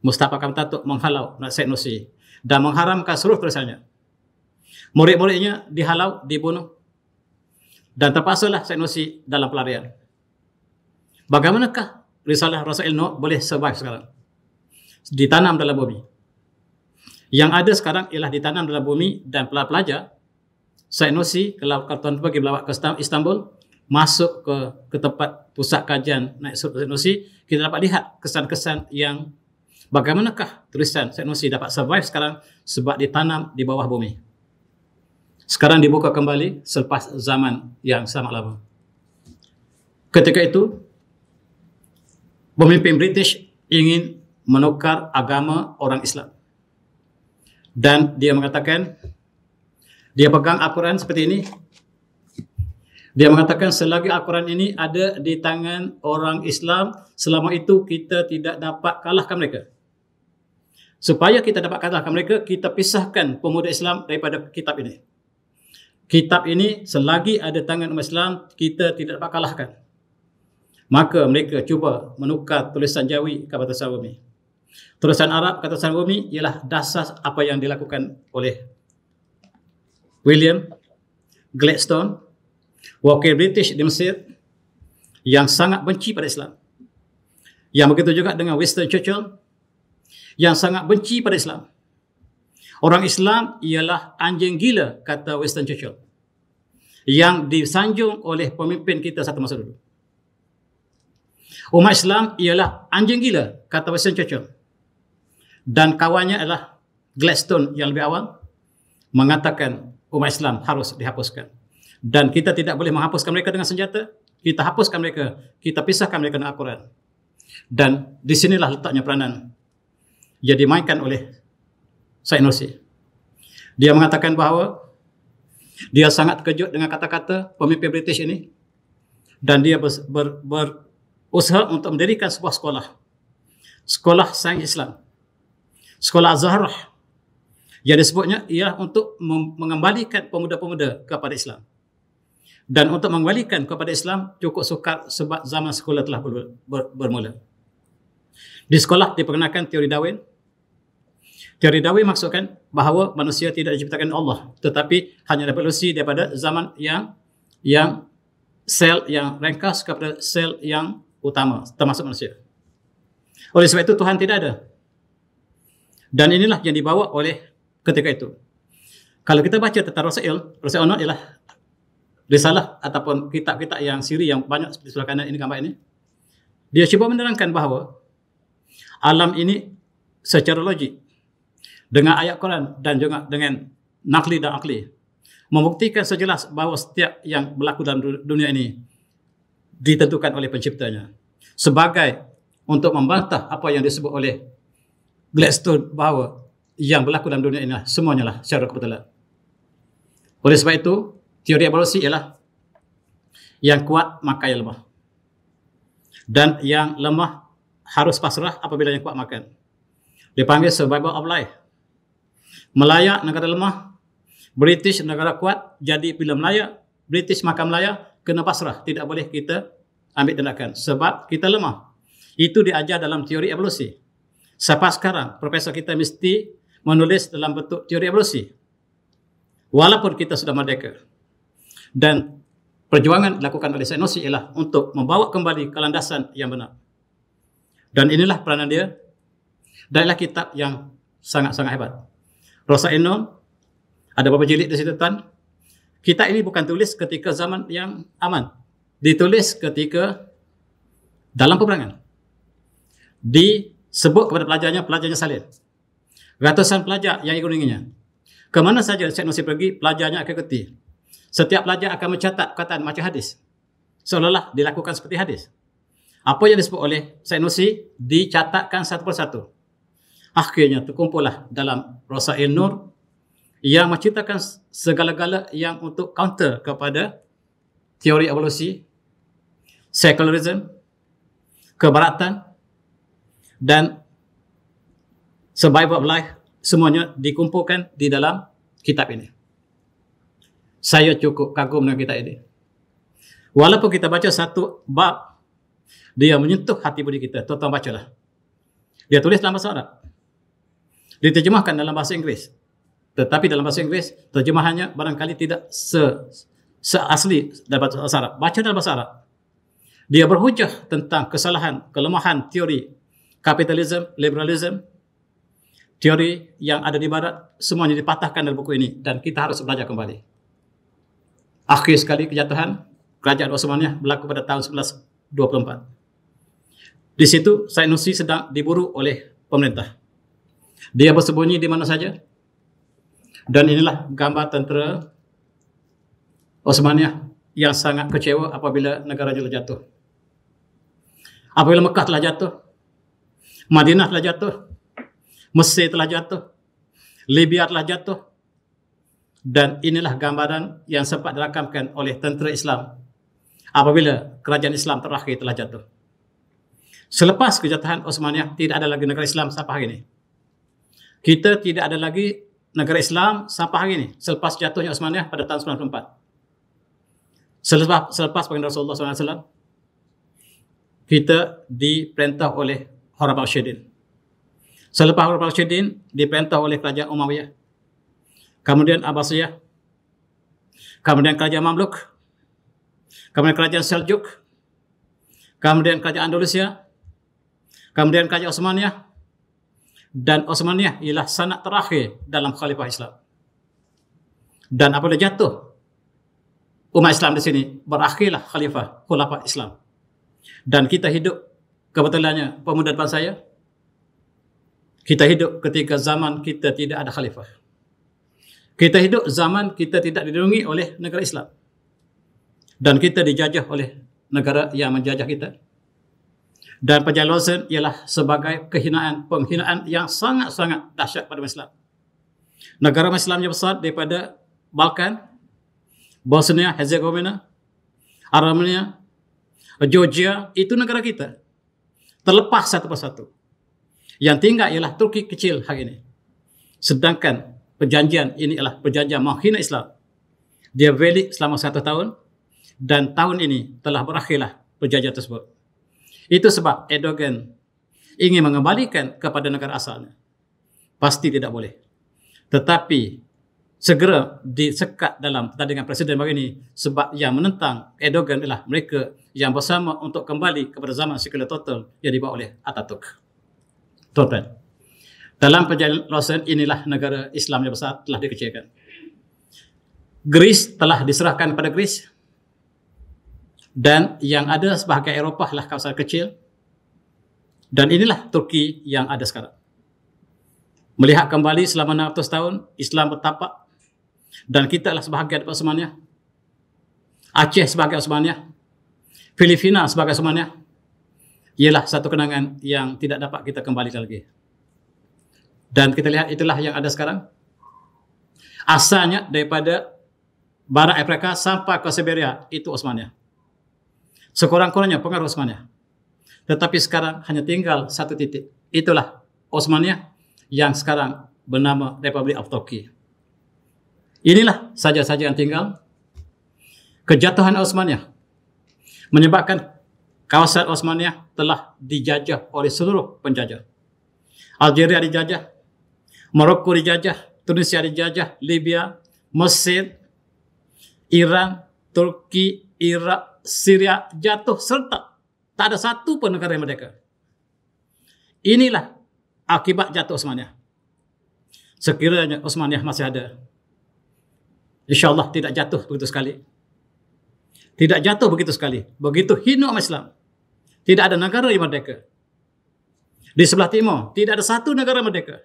Mustafa akan menghalau Nasib Nusi dan mengharamkan seluruh tulisannya. Murid-muridnya dihalau, dibunuh dan terpaksalah Syed Nusi dalam pelarian. Bagaimanakah risalah Rasul Nuh boleh survive sekarang? Ditanam dalam bumi. Yang ada sekarang ialah ditanam dalam bumi dan pelajar-pelajar Said Nursi kalau tuan pergi melawat ke Istanbul masuk ke ke tempat pusat kajian naik surat Said Nursi kita dapat lihat kesan-kesan yang bagaimanakah tulisan Said Nursi dapat survive sekarang sebab ditanam di bawah bumi sekarang dibuka kembali selepas zaman yang sama lama ketika itu pemimpin British ingin menukar agama orang Islam dan dia mengatakan dia pegang Al-Quran seperti ini. Dia mengatakan selagi Al-Quran ini ada di tangan orang Islam, selama itu kita tidak dapat kalahkan mereka. Supaya kita dapat kalahkan mereka, kita pisahkan pemuda Islam daripada kitab ini. Kitab ini selagi ada tangan umat Islam, kita tidak dapat kalahkan. Maka mereka cuba menukar tulisan Jawi ke bahasa Arab. Tulisan Arab kata Sarumi ialah dasar apa yang dilakukan oleh William Gladstone, wakil British di Mesir yang sangat benci pada Islam. Yang begitu juga dengan Winston Churchill yang sangat benci pada Islam. Orang Islam ialah anjing gila, kata Winston Churchill. Yang disanjung oleh pemimpin kita satu masa dulu. Umat Islam ialah anjing gila, kata Winston Churchill. Dan kawannya adalah Gladstone yang lebih awal mengatakan umat Islam harus dihapuskan. Dan kita tidak boleh menghapuskan mereka dengan senjata. Kita hapuskan mereka. Kita pisahkan mereka dengan Al-Quran. Dan di sinilah letaknya peranan yang dimainkan oleh Said Nursi. Dia mengatakan bahawa dia sangat terkejut dengan kata-kata pemimpin British ini dan dia ber, ber, berusaha untuk mendirikan sebuah sekolah. Sekolah Sains Islam. Sekolah Zahrah yang disebutnya ialah untuk mengembalikan pemuda-pemuda kepada Islam. Dan untuk mengembalikan kepada Islam cukup sukar sebab zaman sekolah telah ber- ber- bermula. Di sekolah diperkenalkan teori Darwin. Teori Darwin maksudkan bahawa manusia tidak diciptakan Allah tetapi hanya dapat lusi daripada zaman yang yang sel yang ringkas kepada sel yang utama termasuk manusia. Oleh sebab itu Tuhan tidak ada. Dan inilah yang dibawa oleh ketika itu. Kalau kita baca tentang Rasail, Rasail Onot ialah risalah ataupun kitab-kitab yang siri yang banyak seperti sebelah kanan ini gambar ini. Dia cuba menerangkan bahawa alam ini secara logik dengan ayat Quran dan juga dengan nakli dan akli membuktikan sejelas bahawa setiap yang berlaku dalam dunia ini ditentukan oleh penciptanya sebagai untuk membantah apa yang disebut oleh Gladstone bahawa yang berlaku dalam dunia ini lah. semuanya lah secara kebetulan. Oleh sebab itu, teori evolusi ialah yang kuat maka yang lemah. Dan yang lemah harus pasrah apabila yang kuat makan. Dipanggil survival of life. Melayak negara lemah, British negara kuat, jadi bila Melayak, British makan Melaya, kena pasrah. Tidak boleh kita ambil tindakan sebab kita lemah. Itu diajar dalam teori evolusi. Sampai sekarang, profesor kita mesti menulis dalam bentuk teori evolusi. Walaupun kita sudah merdeka dan perjuangan dilakukan oleh Sainosi ialah untuk membawa kembali ke landasan yang benar. Dan inilah peranan dia dan inilah kitab yang sangat-sangat hebat. Rosa Enom, ada beberapa jilid di situ Tuan. Kitab ini bukan tulis ketika zaman yang aman. Ditulis ketika dalam peperangan. Disebut kepada pelajarnya, pelajarnya salin ratusan pelajar yang ikut dengannya. Ke mana saja Syed Nasir pergi, pelajarnya akan keti. Setiap pelajar akan mencatat perkataan macam hadis. Seolah-olah dilakukan seperti hadis. Apa yang disebut oleh Syed Nusi dicatatkan satu persatu. Akhirnya terkumpullah dalam Rasail Nur yang menceritakan segala-gala yang untuk counter kepada teori evolusi, secularism, kebaratan dan survival of life semuanya dikumpulkan di dalam kitab ini. Saya cukup kagum dengan kitab ini. Walaupun kita baca satu bab, dia menyentuh hati budi kita. Tuan-tuan bacalah. Dia tulis dalam bahasa Arab. Diterjemahkan dalam bahasa Inggeris. Tetapi dalam bahasa Inggeris, terjemahannya barangkali tidak se seasli dalam bahasa Arab. Baca dalam bahasa Arab. Dia berhujah tentang kesalahan, kelemahan teori kapitalisme, liberalisme, teori yang ada di barat semuanya dipatahkan dalam buku ini dan kita harus belajar kembali. Akhir sekali kejatuhan kerajaan Osmania berlaku pada tahun 1924. Di situ Said Nursi sedang diburu oleh pemerintah. Dia bersembunyi di mana saja. Dan inilah gambar tentera Osmania yang sangat kecewa apabila negaranya telah jatuh. Apabila Mekah telah jatuh, Madinah telah jatuh, Mesir telah jatuh. Libya telah jatuh. Dan inilah gambaran yang sempat dirakamkan oleh tentera Islam apabila kerajaan Islam terakhir telah jatuh. Selepas kejatuhan Osmaniyah, tidak ada lagi negara Islam sampai hari ini. Kita tidak ada lagi negara Islam sampai hari ini selepas jatuhnya Osmaniyah pada tahun 94. Selepas selepas baginda Rasulullah SAW, kita diperintah oleh Horab al Selepas Harun Rashidin dipentah oleh kerajaan Umayyah. Kemudian Abbasiyah. Kemudian kerajaan Mamluk. Kemudian kerajaan Seljuk. Kemudian kerajaan Andalusia. Kemudian kerajaan Osmaniyah. Dan Osmaniyah ialah sanak terakhir dalam khalifah Islam. Dan apabila jatuh umat Islam di sini, berakhirlah khalifah khulafah Islam. Dan kita hidup kebetulannya pemuda depan saya, kita hidup ketika zaman kita tidak ada khalifah. Kita hidup zaman kita tidak dilindungi oleh negara Islam. Dan kita dijajah oleh negara yang menjajah kita. Dan penjelasan ialah sebagai kehinaan, penghinaan yang sangat-sangat dahsyat pada Islam. Negara Islam yang besar daripada Balkan, Bosnia, Herzegovina, Armenia, Georgia, itu negara kita. Terlepas satu persatu. Yang tinggal ialah Turki kecil hari ini. Sedangkan perjanjian ini ialah perjanjian menghina Islam. Dia valid selama satu tahun dan tahun ini telah berakhirlah perjanjian tersebut. Itu sebab Erdogan ingin mengembalikan kepada negara asalnya. Pasti tidak boleh. Tetapi segera disekat dalam pertandingan presiden hari ini sebab yang menentang Erdogan ialah mereka yang bersama untuk kembali kepada zaman sekular total yang dibawa oleh Atatürk. Total Dalam penjelasan inilah negara Islam yang besar telah dikecilkan. Greece telah diserahkan pada Greece dan yang ada sebahagian Eropah lah kawasan kecil dan inilah Turki yang ada sekarang. Melihat kembali selama 600 tahun Islam bertapak dan kita adalah sebahagian daripada Osmania. Aceh sebagai Osmania. Filipina sebagai Osmania ialah satu kenangan yang tidak dapat kita kembali lagi. Dan kita lihat itulah yang ada sekarang. Asalnya daripada barat Afrika sampai ke Siberia itu Osmania. Sekurang-kurangnya pengaruh Osmania. Tetapi sekarang hanya tinggal satu titik. Itulah Osmania yang sekarang bernama Republik of Turkey. Inilah saja-saja yang tinggal. Kejatuhan Osmania menyebabkan kawasan Osmaniyah telah dijajah oleh seluruh penjajah. Algeria dijajah, Maroko dijajah, Tunisia dijajah, Libya, Mesir, Iran, Turki, Irak, Syria jatuh serta. Tak ada satu pun negara yang merdeka. Inilah akibat jatuh Osmaniyah. Sekiranya Osmaniyah masih ada, InsyaAllah tidak jatuh begitu sekali. Tidak jatuh begitu sekali. Begitu hina umat Islam. Tidak ada negara yang merdeka. Di sebelah timur, tidak ada satu negara merdeka.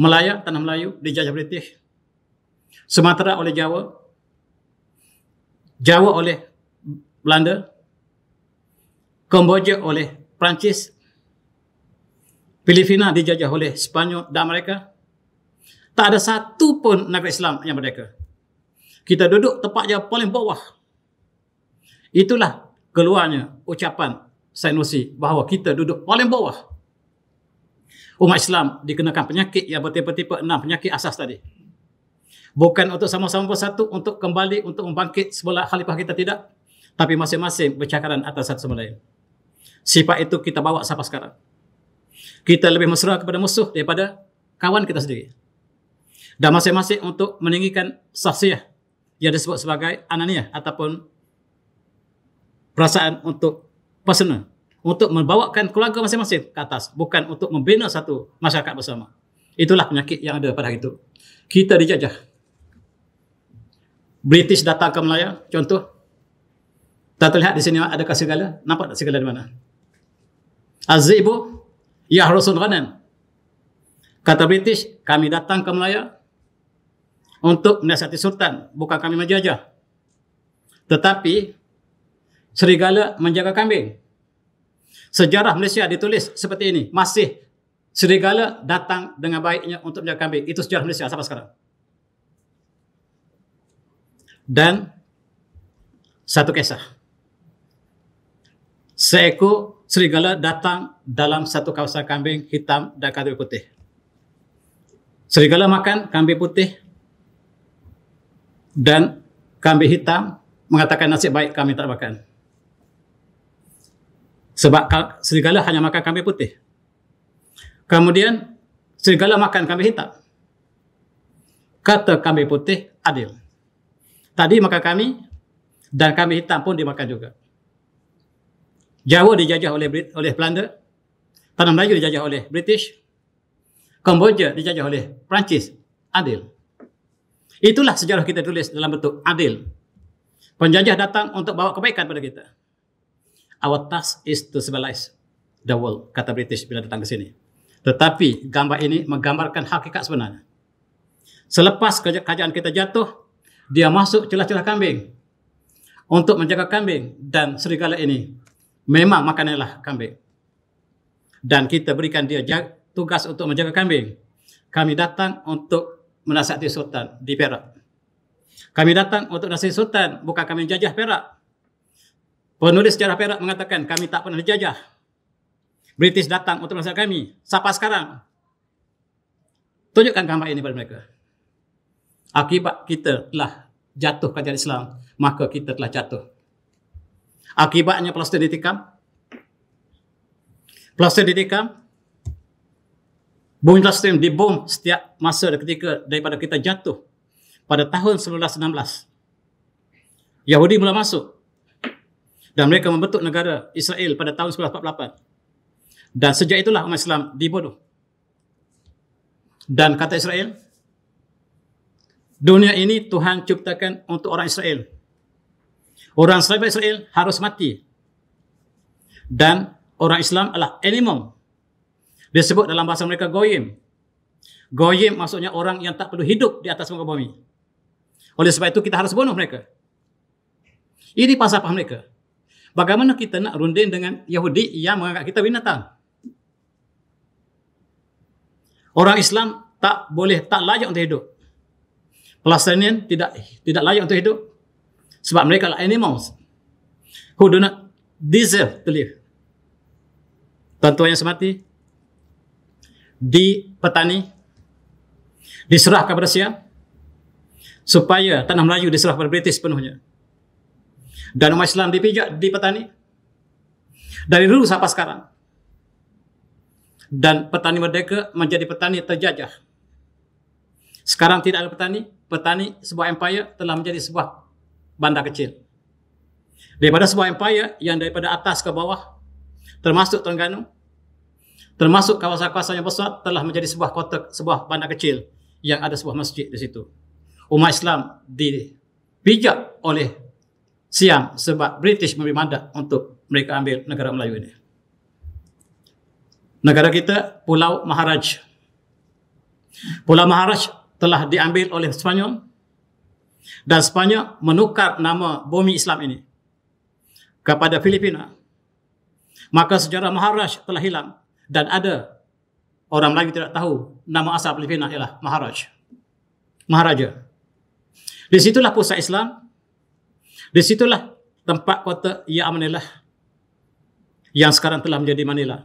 Melaya, tanah Melayu, dijajah British. Sumatera oleh Jawa. Jawa oleh Belanda. Kamboja oleh Perancis. Filipina dijajah oleh Spanyol dan Amerika. Tak ada satu pun negara Islam yang merdeka. Kita duduk tempat yang paling bawah. Itulah keluarnya ucapan Sainusi bahawa kita duduk paling bawah. Umat Islam dikenakan penyakit yang bertipe-tipe enam penyakit asas tadi. Bukan untuk sama-sama bersatu untuk kembali untuk membangkit sebelah khalifah kita tidak. Tapi masing-masing bercakaran atas satu sama lain. Sifat itu kita bawa sampai sekarang. Kita lebih mesra kepada musuh daripada kawan kita sendiri. Dan masing-masing untuk meninggikan sahsiah yang disebut sebagai ananiah ataupun perasaan untuk personal untuk membawakan keluarga masing-masing ke atas bukan untuk membina satu masyarakat bersama itulah penyakit yang ada pada hari itu kita dijajah British datang ke Melayu contoh tak terlihat di sini ada segala nampak tak segala di mana Azibu Ya Rasul Ghanan kata British kami datang ke Melayu untuk menasihati Sultan bukan kami menjajah tetapi serigala menjaga kambing. Sejarah Malaysia ditulis seperti ini. Masih serigala datang dengan baiknya untuk menjaga kambing. Itu sejarah Malaysia sampai sekarang. Dan satu kisah. Seekor serigala datang dalam satu kawasan kambing hitam dan kambing putih. Serigala makan kambing putih dan kambing hitam mengatakan nasib baik kami tak makan. Sebab serigala hanya makan kambing putih. Kemudian serigala makan kambing hitam. Kata kambing putih adil. Tadi makan kami dan kambing hitam pun dimakan juga. Jawa dijajah oleh Brit, oleh Belanda. Tanah Melayu dijajah oleh British. Kamboja dijajah oleh Perancis. Adil. Itulah sejarah kita tulis dalam bentuk adil. Penjajah datang untuk bawa kebaikan pada kita our task is to civilize the world, kata British bila datang ke sini. Tetapi gambar ini menggambarkan hakikat sebenarnya. Selepas kerajaan kita jatuh, dia masuk celah-celah kambing untuk menjaga kambing dan serigala ini memang makanlah kambing. Dan kita berikan dia tugas untuk menjaga kambing. Kami datang untuk menasihati Sultan di Perak. Kami datang untuk nasihat Sultan, bukan kami jajah Perak. Penulis sejarah Perak mengatakan kami tak pernah dijajah. British datang untuk menguasai kami. Siapa sekarang? Tunjukkan gambar ini pada mereka. Akibat kita telah jatuh ke ajaran Islam, maka kita telah jatuh. Akibatnya Palestin ditikam. Palestin ditikam. Bumi Palestin dibom setiap masa dan ketika daripada kita jatuh pada tahun 1916. Yahudi mula masuk dan mereka membentuk negara Israel pada tahun 1948. Dan sejak itulah umat Islam dibunuh. Dan kata Israel, dunia ini Tuhan ciptakan untuk orang Israel. Orang selain Israel harus mati. Dan orang Islam adalah animal. Disebut dalam bahasa mereka goyim. Goyim maksudnya orang yang tak perlu hidup di atas muka bumi. Oleh sebab itu kita harus bunuh mereka. Ini pasal paham mereka. Bagaimana kita nak runding dengan Yahudi yang menganggap kita binatang? Orang Islam tak boleh tak layak untuk hidup. Palestinian tidak tidak layak untuk hidup sebab mereka adalah animals who do not deserve to live. tuan yang semati di petani diserah kepada siapa supaya tanah Melayu diserah kepada British penuhnya. Dan umat Islam dipijak di petani. Dari dulu sampai sekarang. Dan petani merdeka menjadi petani terjajah. Sekarang tidak ada petani. Petani sebuah empire telah menjadi sebuah bandar kecil. Daripada sebuah empire yang daripada atas ke bawah, termasuk Terengganu, termasuk kawasan-kawasan yang besar, telah menjadi sebuah kota, sebuah bandar kecil yang ada sebuah masjid di situ. Umat Islam dipijak oleh Siang sebab British memberi mandat untuk mereka ambil negara Melayu ini. Negara kita Pulau Maharaj. Pulau Maharaj telah diambil oleh Spanyol dan Spanyol menukar nama bumi Islam ini kepada Filipina. Maka sejarah Maharaj telah hilang dan ada orang lagi tidak tahu nama asal Filipina ialah Maharaj. Maharaja. Di situlah pusat Islam di situlah tempat kota Ya yang sekarang telah menjadi Manila.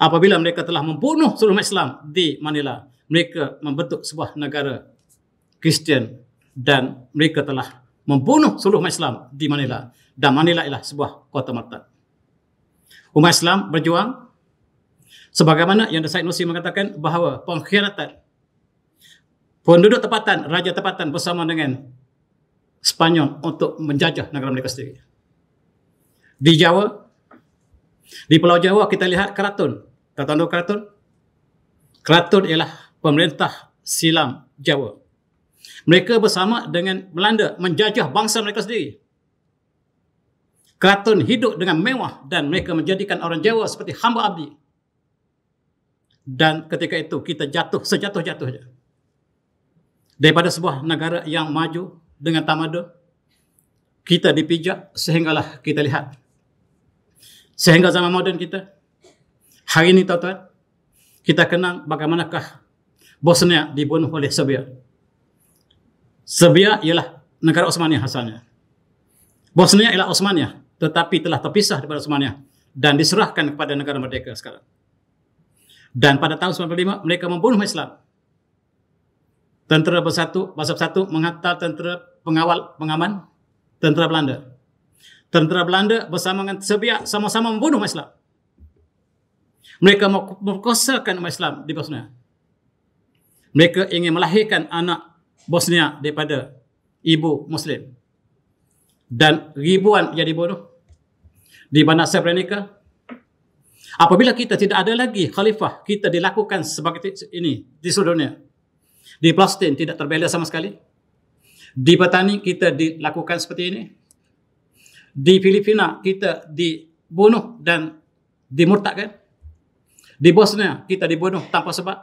Apabila mereka telah membunuh seluruh Islam di Manila, mereka membentuk sebuah negara Kristian dan mereka telah membunuh seluruh Islam di Manila dan Manila ialah sebuah kota mata. Umat Islam berjuang sebagaimana yang Said Nusi mengatakan bahawa pengkhianatan penduduk tempatan, raja tempatan bersama dengan Spanyol untuk menjajah negara mereka sendiri. Di Jawa, di Pulau Jawa kita lihat keraton. Tahu tahu keraton? Keraton ialah pemerintah silam Jawa. Mereka bersama dengan Belanda menjajah bangsa mereka sendiri. Keraton hidup dengan mewah dan mereka menjadikan orang Jawa seperti hamba abdi. Dan ketika itu kita jatuh sejatuh-jatuhnya. Daripada sebuah negara yang maju, dengan tamadun. Kita dipijak sehinggalah kita lihat. Sehingga zaman moden kita. Hari ini tuan-tuan, kita kenang bagaimanakah Bosnia dibunuh oleh Serbia. Serbia ialah negara Osmania asalnya. Bosnia ialah Osmania tetapi telah terpisah daripada Osmania dan diserahkan kepada negara merdeka sekarang. Dan pada tahun 1995 mereka membunuh Islam. Tentera bersatu, bahasa bersatu menghantar tentera pengawal pengaman tentera Belanda. Tentera Belanda bersama dengan sebiak sama-sama membunuh Islam. Mereka memperkosakan umat Islam di Bosnia. Mereka ingin melahirkan anak Bosnia daripada ibu Muslim. Dan ribuan yang dibunuh di bandar Srebrenica. Apabila kita tidak ada lagi khalifah, kita dilakukan sebagai ini di seluruh dunia. Di Palestine tidak terbela sama sekali. Di petani kita dilakukan seperti ini. Di Filipina kita dibunuh dan dimurtadkan. Di Bosnia kita dibunuh tanpa sebab.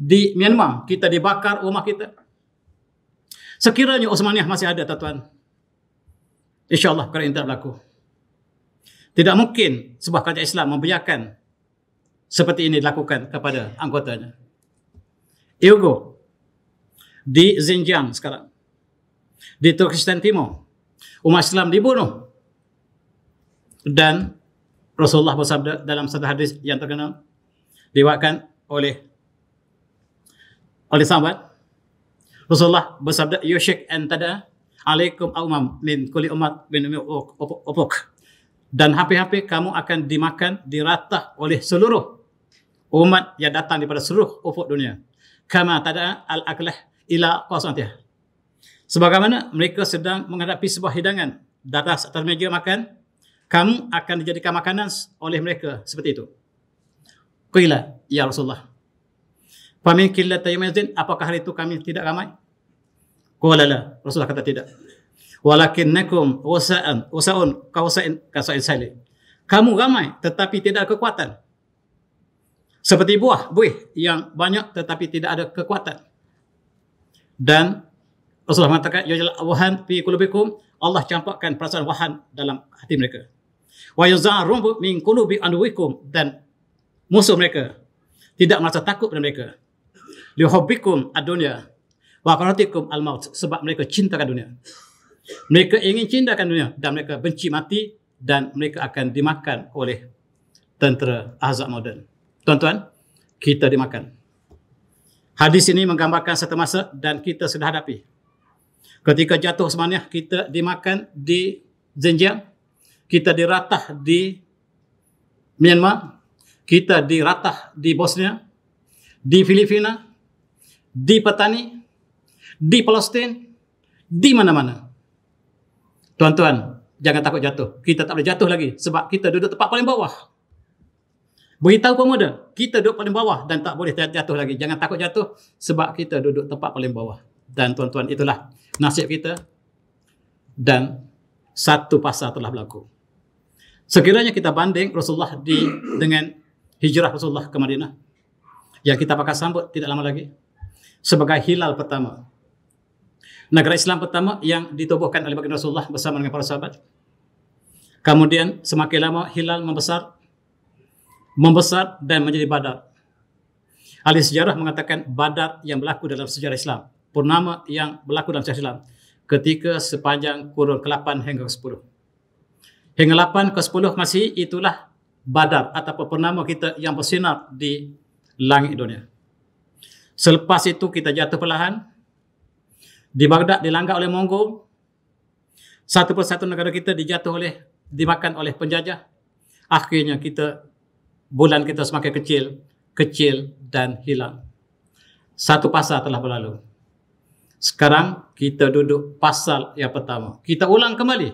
Di Myanmar kita dibakar rumah kita. Sekiranya Osmaniyah masih ada tuan-tuan. Allah perkara ini tak berlaku. Tidak mungkin sebuah kerajaan Islam membiarkan seperti ini dilakukan kepada anggotanya. Ego di Xinjiang sekarang. Di Turkestan Timur. Umat Islam dibunuh. Dan Rasulullah bersabda dalam satu hadis yang terkenal diwakkan oleh oleh sahabat Rasulullah bersabda yushik ya antada alaikum aumam min kuli umat bin umi opok, dan hampir-hampir kamu akan dimakan dirata oleh seluruh umat yang datang daripada seluruh ufuk dunia kama tada al aklah ila qasatih. Sebagaimana mereka sedang menghadapi sebuah hidangan datang atas meja makan, kamu akan dijadikan makanan oleh mereka seperti itu. Qila ya Rasulullah. Pamin Kila yawmazin apakah hari itu kami tidak ramai? Qala la, Rasulullah kata tidak. Walakinnakum wasa'an wasa'un kawasa'in kasa'in salih. Kamu ramai tetapi tidak kekuatan. Seperti buah buih yang banyak tetapi tidak ada kekuatan dan Rasulullah mengatakan ya jalal wahan fi qulubikum Allah campakkan perasaan wahan dalam hati mereka. Wa yuzarum min qulubi anwikum dan musuh mereka tidak merasa takut pada mereka. Li hubbikum ad wa qaratikum al-maut sebab mereka cintakan dunia. Mereka ingin cintakan dunia dan mereka benci mati dan mereka akan dimakan oleh tentera azab moden. Tuan-tuan, kita dimakan. Hadis ini menggambarkan satu masa dan kita sudah hadapi. Ketika jatuh semuanya, kita dimakan di Zinjiang. Kita diratah di Myanmar. Kita diratah di Bosnia. Di Filipina. Di Petani. Di Palestin, Di mana-mana. Tuan-tuan, jangan takut jatuh. Kita tak boleh jatuh lagi sebab kita duduk tempat paling bawah. Beritahu pemuda, kita duduk paling bawah dan tak boleh jatuh lagi. Jangan takut jatuh sebab kita duduk tempat paling bawah. Dan tuan-tuan, itulah nasib kita. Dan satu pasal telah berlaku. Sekiranya kita banding Rasulullah di dengan hijrah Rasulullah ke Madinah yang kita bakal sambut tidak lama lagi sebagai hilal pertama. Negara Islam pertama yang ditubuhkan oleh Rasulullah bersama dengan para sahabat. Kemudian semakin lama hilal membesar, membesar dan menjadi badar. Ahli sejarah mengatakan badar yang berlaku dalam sejarah Islam. Purnama yang berlaku dalam sejarah Islam. Ketika sepanjang kurun ke-8 hingga ke-10. Hingga 8 ke-10 masih itulah badar atau purnama kita yang bersinar di langit dunia. Selepas itu kita jatuh perlahan. Di Baghdad dilanggar oleh Mongol. Satu persatu negara kita dijatuh oleh, dimakan oleh penjajah. Akhirnya kita bulan kita semakin kecil, kecil dan hilang. Satu pasal telah berlalu. Sekarang kita duduk pasal yang pertama. Kita ulang kembali.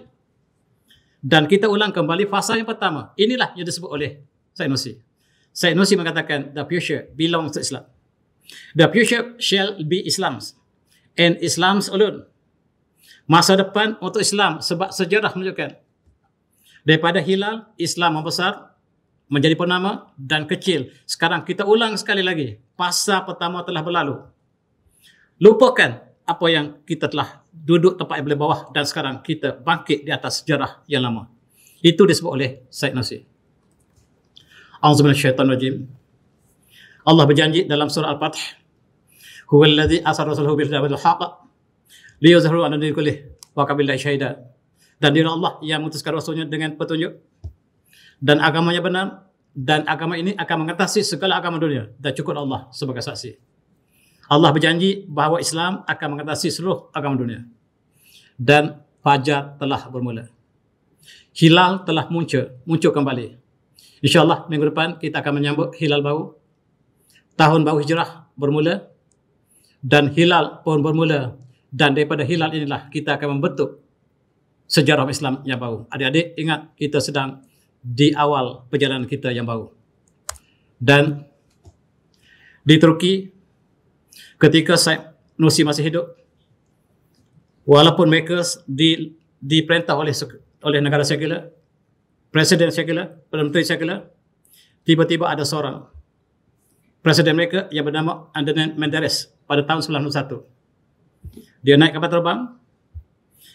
Dan kita ulang kembali pasal yang pertama. Inilah yang disebut oleh Said Nusi. Said Nusi mengatakan, the future belongs to Islam. The future shall be Islam's and Islam's alone. Masa depan untuk Islam sebab sejarah menunjukkan daripada hilal Islam membesar menjadi penama dan kecil. Sekarang kita ulang sekali lagi. Fasa pertama telah berlalu. Lupakan apa yang kita telah duduk tempat yang paling bawah dan sekarang kita bangkit di atas sejarah yang lama. Itu disebut oleh Said Nasir. Auzubillahi Allah berjanji dalam surah al Fatih. Huwal ladzi asar rasulahu Al haqq liyuzhiru 'ala dinikulli wa kabilla syahida. Dan dia Allah yang mengutuskan rasulnya dengan petunjuk dan agamanya benar dan agama ini akan mengatasi segala agama dunia dan cukup Allah sebagai saksi. Allah berjanji bahawa Islam akan mengatasi seluruh agama dunia. Dan fajar telah bermula. Hilal telah muncul, muncul kembali. InsyaAllah minggu depan kita akan menyambut hilal baru. Tahun baru hijrah bermula. Dan hilal pun bermula. Dan daripada hilal inilah kita akan membentuk sejarah Islam yang baru. Adik-adik ingat kita sedang di awal perjalanan kita yang baru. Dan di Turki, ketika Said Nursi masih hidup, walaupun mereka di, diperintah oleh oleh negara sekular, Presiden sekular, Perdana Menteri sekular, tiba-tiba ada seorang Presiden mereka yang bernama Andanen Menderes pada tahun 1991. Dia naik kapal terbang,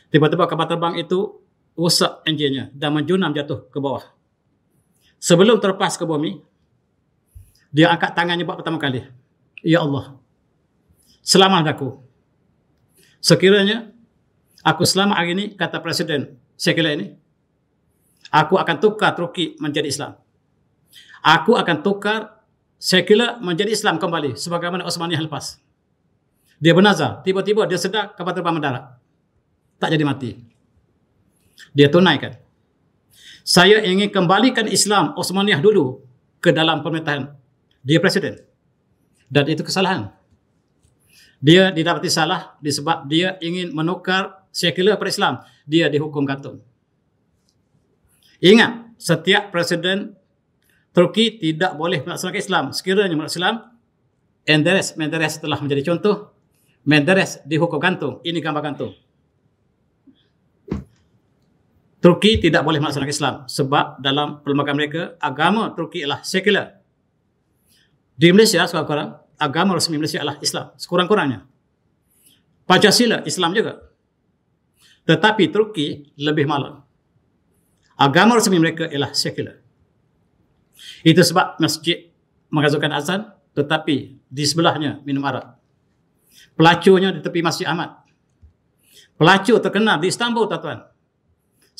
tiba-tiba kapal terbang itu rosak enjinnya dan menjunam jatuh ke bawah Sebelum terlepas ke bumi, dia angkat tangannya buat pertama kali. Ya Allah, selamat aku. Sekiranya aku selamat hari ini, kata Presiden Sekila ini, aku akan tukar Turki menjadi Islam. Aku akan tukar Sekila menjadi Islam kembali sebagaimana Osmani lepas. Dia bernazar, tiba-tiba dia sedar kapal terbang mendarat. Tak jadi mati. Dia tunaikan saya ingin kembalikan Islam Osmaniyah dulu ke dalam pemerintahan dia presiden. Dan itu kesalahan. Dia didapati salah disebab dia ingin menukar sekular per Islam. Dia dihukum gantung. Ingat, setiap presiden Turki tidak boleh melaksanakan Islam. Sekiranya melaksanakan Islam, Menderes, Menderes telah menjadi contoh. Menderes dihukum gantung. Ini gambar gantung. Turki tidak boleh melaksanakan Islam sebab dalam perlembagaan mereka agama Turki ialah sekular. Di Malaysia sekurang agama resmi Malaysia ialah Islam sekurang-kurangnya. Pancasila Islam juga. Tetapi Turki lebih malang. Agama resmi mereka ialah sekular. Itu sebab masjid mengazukan azan tetapi di sebelahnya minum arak. Pelacurnya di tepi Masjid amat Pelacur terkenal di Istanbul, tuan-tuan.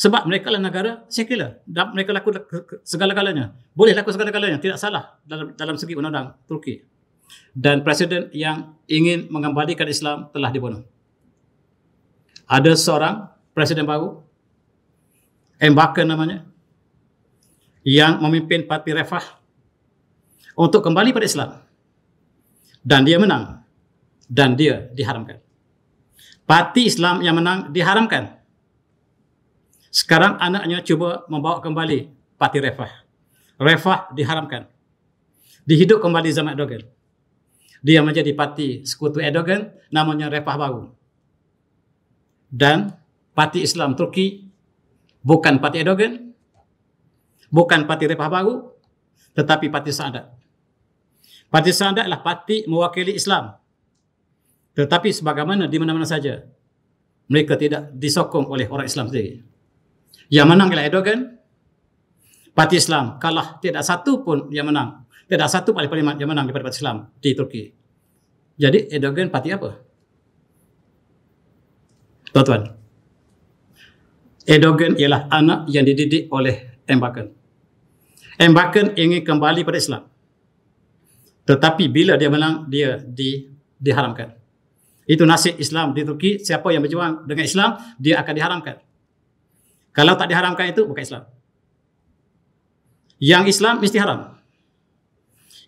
Sebab mereka adalah negara sekular. Dan mereka laku segala-galanya. Boleh laku segala-galanya. Tidak salah dalam, dalam segi undang-undang Turki. Dan presiden yang ingin mengembalikan Islam telah dibunuh. Ada seorang presiden baru. Embaker namanya. Yang memimpin parti refah. Untuk kembali pada Islam. Dan dia menang. Dan dia diharamkan. Parti Islam yang menang Diharamkan. Sekarang anaknya cuba membawa kembali parti refah. Refah diharamkan. Dihidup kembali zaman Erdogan. Dia menjadi parti sekutu Erdogan namanya Refah Baru. Dan parti Islam Turki bukan parti Erdogan, bukan parti Refah Baru, tetapi parti Saadat. Parti Saadat adalah parti mewakili Islam. Tetapi sebagaimana di mana-mana saja, mereka tidak disokong oleh orang Islam sendiri. Yang menang ialah Erdogan. Parti Islam kalah. Tidak satu pun yang menang. Tidak satu paling paling yang menang daripada Parti Islam di Turki. Jadi Erdogan parti apa? Tuan-tuan. Erdogan ialah anak yang dididik oleh Embakan. Embakan ingin kembali pada Islam. Tetapi bila dia menang, dia di, diharamkan. Itu nasib Islam di Turki. Siapa yang berjuang dengan Islam, dia akan diharamkan. Kalau tak diharamkan itu, bukan Islam. Yang Islam mesti haram.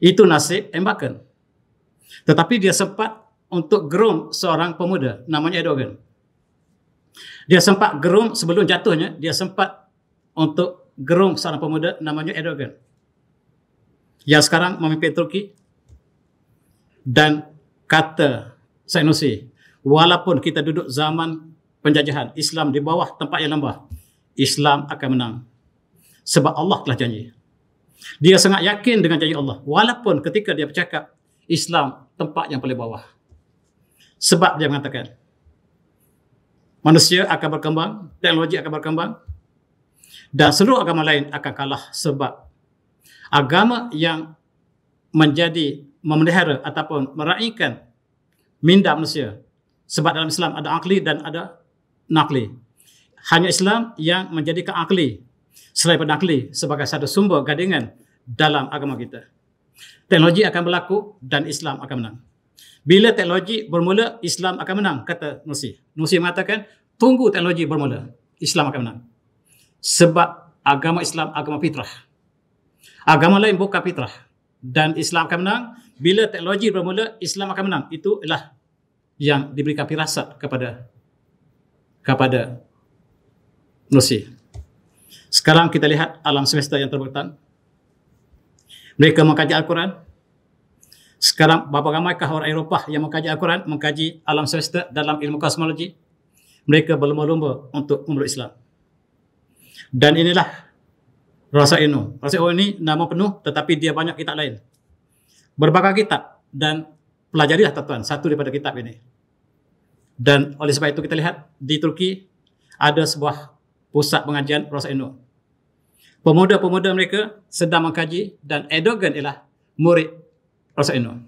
Itu nasib tembakan. Tetapi dia sempat untuk groom seorang pemuda namanya Erdogan. Dia sempat groom sebelum jatuhnya, dia sempat untuk groom seorang pemuda namanya Erdogan. Yang sekarang memimpin Turki dan kata Sainusi, walaupun kita duduk zaman penjajahan, Islam di bawah tempat yang lembah. Islam akan menang. Sebab Allah telah janji. Dia sangat yakin dengan janji Allah. Walaupun ketika dia bercakap, Islam tempat yang paling bawah. Sebab dia mengatakan, manusia akan berkembang, teknologi akan berkembang, dan seluruh agama lain akan kalah sebab agama yang menjadi memelihara ataupun meraihkan minda manusia sebab dalam Islam ada akli dan ada nakli hanya Islam yang menjadi akli selain pada akli sebagai satu sumber gadingan dalam agama kita. Teknologi akan berlaku dan Islam akan menang. Bila teknologi bermula, Islam akan menang, kata Nusi. Nusi mengatakan, tunggu teknologi bermula, Islam akan menang. Sebab agama Islam agama fitrah. Agama lain bukan fitrah. Dan Islam akan menang, bila teknologi bermula, Islam akan menang. Itulah yang diberikan firasat kepada kepada We'll Sekarang kita lihat alam semesta yang terbentang. Mereka mengkaji Al-Quran. Sekarang berapa ramaikah orang Eropah yang mengkaji Al-Quran, mengkaji alam semesta dalam ilmu kosmologi. Mereka berlumba-lumba untuk umur Islam. Dan inilah rasa ilmu. Rasa ilmu ini nama penuh tetapi dia banyak kitab lain. Berbagai kitab dan pelajarilah tuan-tuan satu daripada kitab ini. Dan oleh sebab itu kita lihat di Turki ada sebuah pusat pengajian Ros Eno. Pemuda-pemuda mereka sedang mengkaji dan Erdogan ialah murid Ros Eno.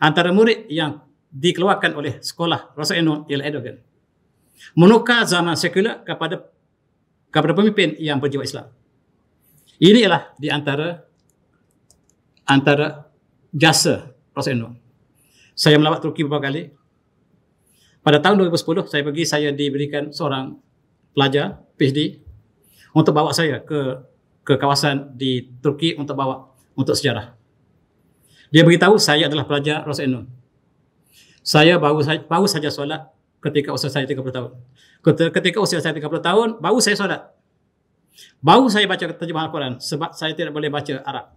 Antara murid yang dikeluarkan oleh sekolah Ros Eno ialah Erdogan. Menukar zaman sekular kepada kepada pemimpin yang berjiwa Islam. Ini ialah di antara antara jasa Ros Eno. Saya melawat Turki beberapa kali. Pada tahun 2010, saya pergi, saya diberikan seorang pelajar PhD untuk bawa saya ke ke kawasan di Turki untuk bawa untuk sejarah. Dia beritahu saya adalah pelajar Rosenun. Saya baru saya baru saja solat ketika usia saya 30 tahun. Ketika usia saya 30 tahun baru saya solat. Baru saya baca terjemahan Al-Quran sebab saya tidak boleh baca Arab.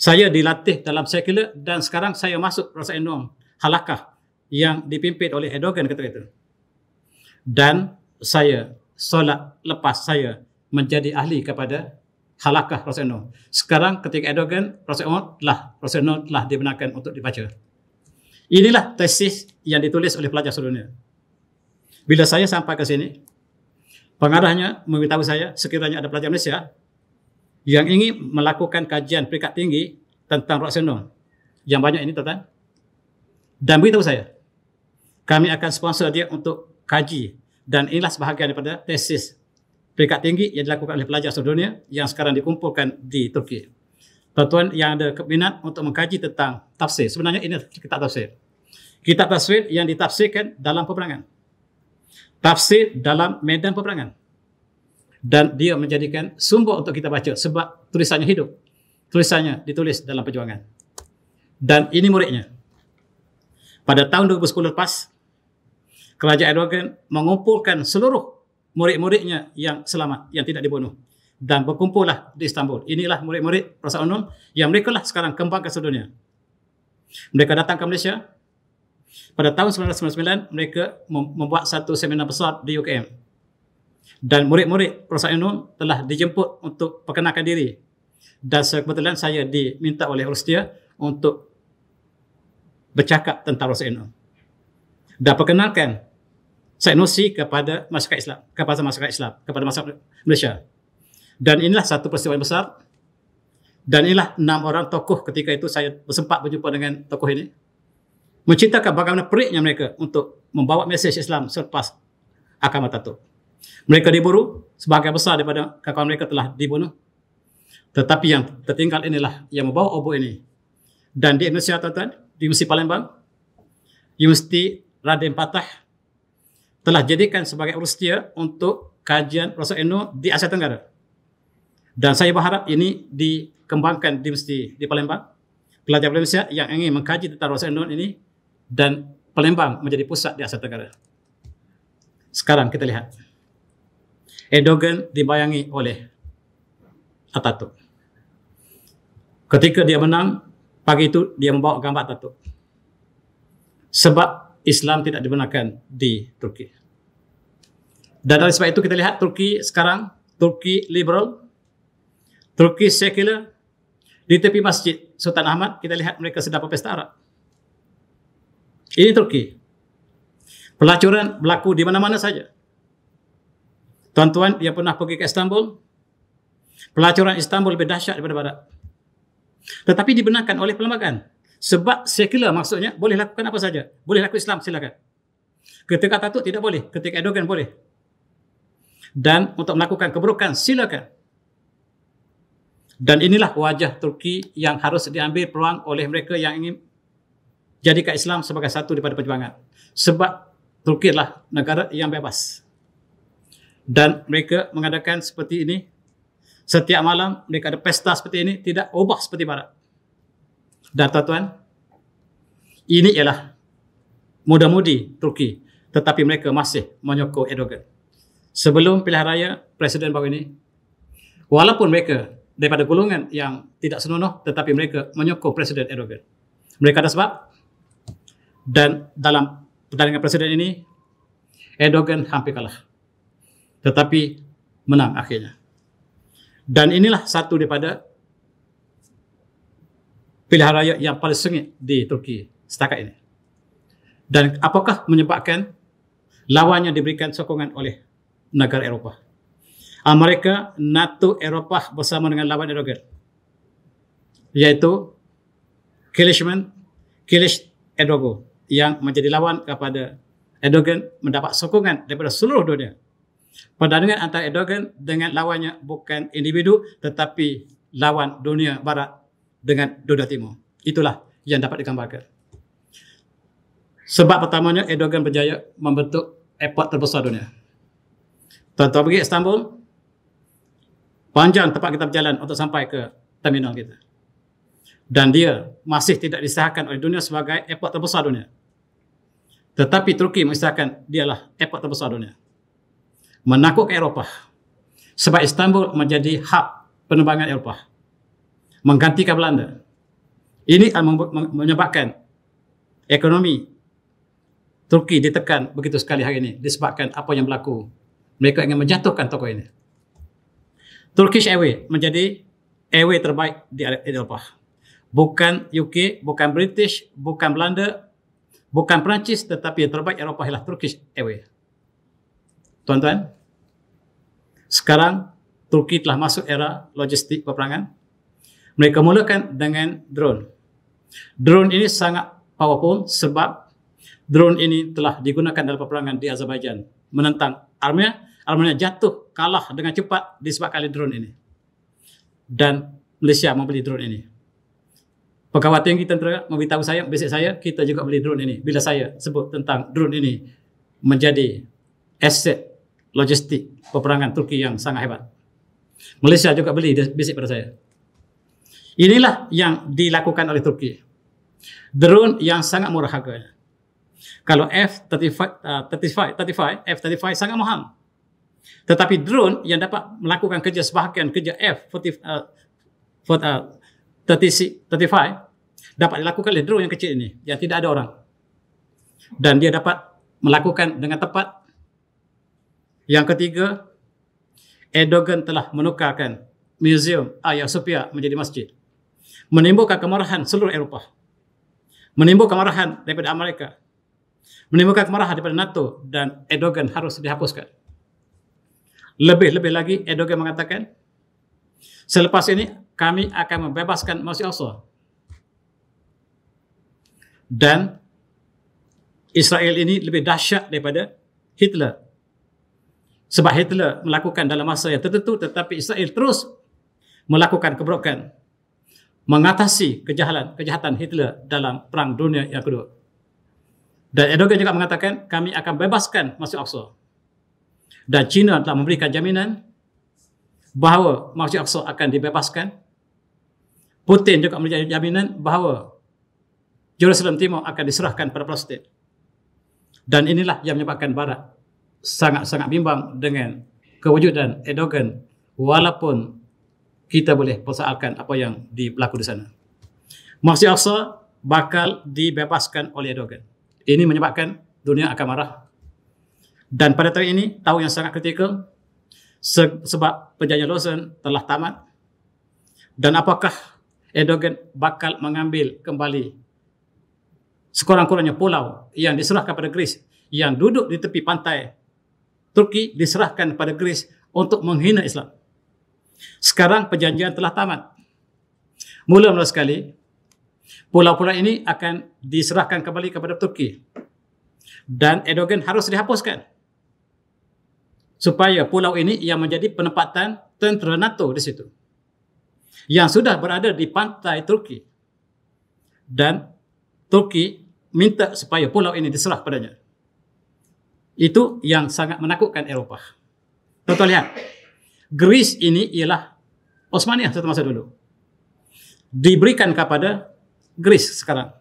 Saya dilatih dalam sekular dan sekarang saya masuk Rosenun halakah yang dipimpin oleh Erdogan ketika itu. Dan saya solat lepas saya menjadi ahli kepada halakah Rasul Nuh. Sekarang ketika Erdogan, Rasul Nuh telah, Rasul Nuh telah dibenarkan untuk dibaca. Inilah tesis yang ditulis oleh pelajar seluruh dunia. Bila saya sampai ke sini, pengarahnya meminta saya sekiranya ada pelajar Malaysia yang ingin melakukan kajian peringkat tinggi tentang Rasul Nuh. Yang banyak ini tentang. Dan beritahu saya, kami akan sponsor dia untuk kaji dan inilah sebahagian daripada tesis peringkat tinggi yang dilakukan oleh pelajar seluruh dunia yang sekarang dikumpulkan di Turki. Tuan-tuan yang ada keminat untuk mengkaji tentang tafsir. Sebenarnya ini kitab tafsir. Kitab tafsir yang ditafsirkan dalam peperangan. Tafsir dalam medan peperangan. Dan dia menjadikan sumber untuk kita baca sebab tulisannya hidup. Tulisannya ditulis dalam perjuangan. Dan ini muridnya. Pada tahun 2010 lepas, kerajaan Erdogan mengumpulkan seluruh murid-muridnya yang selamat, yang tidak dibunuh dan berkumpullah di Istanbul. Inilah murid-murid Rasa Unum yang mereka lah sekarang kembang ke seluruh dunia. Mereka datang ke Malaysia. Pada tahun 1999, mereka membuat satu seminar besar di UKM. Dan murid-murid Rasa Unum telah dijemput untuk perkenalkan diri. Dan kebetulan saya diminta oleh Rusia untuk bercakap tentang Rasa Unum. Dan perkenalkan saya Sainosi kepada masyarakat Islam, kepada masyarakat Islam, kepada masyarakat Malaysia. Dan inilah satu peristiwa yang besar. Dan inilah enam orang tokoh ketika itu saya bersempat berjumpa dengan tokoh ini. Menceritakan bagaimana periknya mereka untuk membawa mesej Islam selepas akan Matatuk. Mereka diburu, sebahagian besar daripada kawan mereka telah dibunuh. Tetapi yang tertinggal inilah yang membawa obor ini. Dan di Indonesia, tuan-tuan, di Universiti Palembang, di Universiti Raden Patah, telah jadikan sebagai ulustia untuk kajian Rasul Eno di Asia Tenggara. Dan saya berharap ini dikembangkan di mesti di Palembang. Pelajar Malaysia yang ingin mengkaji tentang Rasul Eno ini dan Palembang menjadi pusat di Asia Tenggara. Sekarang kita lihat. Erdogan dibayangi oleh Atatürk. Ketika dia menang, pagi itu dia membawa gambar Atatürk. Sebab Islam tidak dibenarkan di Turki. Dan dari sebab itu kita lihat Turki sekarang, Turki liberal, Turki secular, di tepi masjid Sultan Ahmad, kita lihat mereka sedang pesta Arab. Ini Turki. Pelacuran berlaku di mana-mana saja. Tuan-tuan yang pernah pergi ke Istanbul, pelacuran Istanbul lebih dahsyat daripada barat. Tetapi dibenarkan oleh perlembagaan. Sebab secular maksudnya boleh lakukan apa saja. Boleh lakukan Islam silakan. Ketika tatu tidak boleh, ketika Erdogan boleh. Dan untuk melakukan keburukan silakan. Dan inilah wajah Turki yang harus diambil peluang oleh mereka yang ingin jadikan Islam sebagai satu daripada perjuangan. Sebab Turki adalah negara yang bebas. Dan mereka mengadakan seperti ini. Setiap malam mereka ada pesta seperti ini. Tidak ubah seperti barat. Dan tuan-tuan, ini ialah muda-mudi Turki tetapi mereka masih menyokong Erdogan. Sebelum pilihan raya presiden baru ini, walaupun mereka daripada golongan yang tidak senonoh tetapi mereka menyokong presiden Erdogan. Mereka ada sebab dan dalam pertandingan presiden ini Erdogan hampir kalah. Tetapi menang akhirnya. Dan inilah satu daripada pilihan raya yang paling sengit di Turki setakat ini. Dan apakah menyebabkan lawannya diberikan sokongan oleh negara Eropah? Amerika, ah, NATO, Eropah bersama dengan lawan Erdogan. Iaitu Kilishman, Kilish Erdogan yang menjadi lawan kepada Erdogan mendapat sokongan daripada seluruh dunia. Perbandingan antara Erdogan dengan lawannya bukan individu tetapi lawan dunia barat dengan Dunia Timur. Itulah yang dapat digambarkan. Sebab pertamanya Erdogan berjaya membentuk airport terbesar dunia. Tuan-tuan pergi Istanbul, panjang tempat kita berjalan untuk sampai ke terminal kita. Dan dia masih tidak disahkan oleh dunia sebagai airport terbesar dunia. Tetapi Turki mengisahkan dialah airport terbesar dunia. menakutkan Eropah. Sebab Istanbul menjadi hub penerbangan Eropah menggantikan Belanda. Ini menyebabkan ekonomi Turki ditekan begitu sekali hari ini disebabkan apa yang berlaku. Mereka ingin menjatuhkan tokoh ini. Turkish Airways menjadi airway terbaik di Eropah. Bukan UK, bukan British, bukan Belanda, bukan Perancis tetapi yang terbaik Eropah ialah Turkish Airways. Tuan-tuan, sekarang Turki telah masuk era logistik peperangan. Mereka mulakan dengan drone. Drone ini sangat powerful sebab drone ini telah digunakan dalam peperangan di Azerbaijan menentang Armenia. Armenia jatuh kalah dengan cepat disebabkan oleh drone ini. Dan Malaysia membeli drone ini. Pegawai tinggi tentera memberitahu saya, besok saya, kita juga beli drone ini. Bila saya sebut tentang drone ini menjadi aset logistik peperangan Turki yang sangat hebat. Malaysia juga beli besok pada saya. Inilah yang dilakukan oleh Turki. Drone yang sangat murah harganya. Kalau F-35, uh, F-35 sangat mahal. Tetapi drone yang dapat melakukan kerja sebahagian kerja F-35 uh, uh, dapat dilakukan oleh drone yang kecil ini yang tidak ada orang. Dan dia dapat melakukan dengan tepat. Yang ketiga, Erdogan telah menukarkan Museum Ayasofya menjadi masjid menimbulkan kemarahan seluruh Eropah. Menimbulkan kemarahan daripada Amerika. Menimbulkan kemarahan daripada NATO dan Erdogan harus dihapuskan. Lebih-lebih lagi Erdogan mengatakan selepas ini kami akan membebaskan Masih Asa dan Israel ini lebih dahsyat daripada Hitler sebab Hitler melakukan dalam masa yang tertentu tetapi Israel terus melakukan keburukan mengatasi kejahatan kejahatan Hitler dalam Perang Dunia yang kedua. Dan Erdogan juga mengatakan kami akan bebaskan Masjid Aqsa. Dan China telah memberikan jaminan bahawa Masjid Aqsa akan dibebaskan. Putin juga memberikan jaminan bahawa Jerusalem Timur akan diserahkan kepada Palestin. Dan inilah yang menyebabkan Barat sangat-sangat bimbang dengan kewujudan Erdogan walaupun kita boleh persoalkan apa yang berlaku di sana. Masih Aqsa bakal dibebaskan oleh Erdogan. Ini menyebabkan dunia akan marah. Dan pada tahun ini, tahun yang sangat kritikal se- sebab perjanjian Lausanne telah tamat. Dan apakah Erdogan bakal mengambil kembali sekurang-kurangnya pulau yang diserahkan kepada Greece yang duduk di tepi pantai Turki diserahkan kepada Greece untuk menghina Islam. Sekarang perjanjian telah tamat. Mula-mula sekali, pulau-pulau ini akan diserahkan kembali kepada Turki. Dan Erdogan harus dihapuskan. Supaya pulau ini yang menjadi penempatan tentera NATO di situ. Yang sudah berada di pantai Turki. Dan Turki minta supaya pulau ini diserah padanya. Itu yang sangat menakutkan Eropah. Tuan-tuan lihat. Greece ini ialah Osmania satu masa dulu. Diberikan kepada Greece sekarang.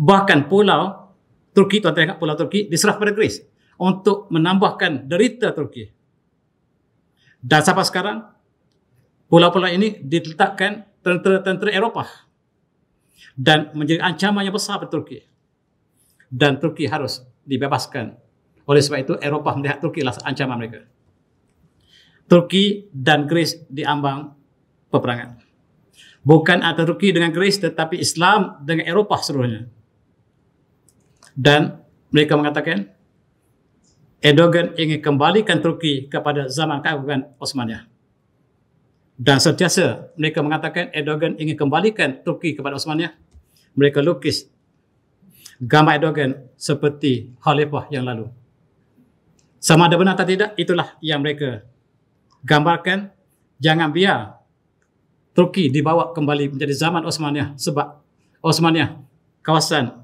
Bahkan pulau Turki, tuan tengok pulau Turki diserah kepada Greece untuk menambahkan derita Turki. Dan sampai sekarang, pulau-pulau ini diletakkan tentera-tentera Eropah dan menjadi ancaman yang besar bagi Turki. Dan Turki harus dibebaskan. Oleh sebab itu, Eropah melihat Turki adalah ancaman mereka. Turki dan Kris di ambang peperangan. Bukan antara Turki dengan Kris tetapi Islam dengan Eropah seluruhnya. Dan mereka mengatakan Erdogan ingin kembalikan Turki kepada zaman keagungan Osmania. Dan sentiasa mereka mengatakan Erdogan ingin kembalikan Turki kepada Osmania. Mereka lukis gambar Erdogan seperti Khalifah yang lalu. Sama ada benar atau tidak, itulah yang mereka gambarkan jangan biar Turki dibawa kembali menjadi zaman Osmaniyah sebab Osmaniyah kawasan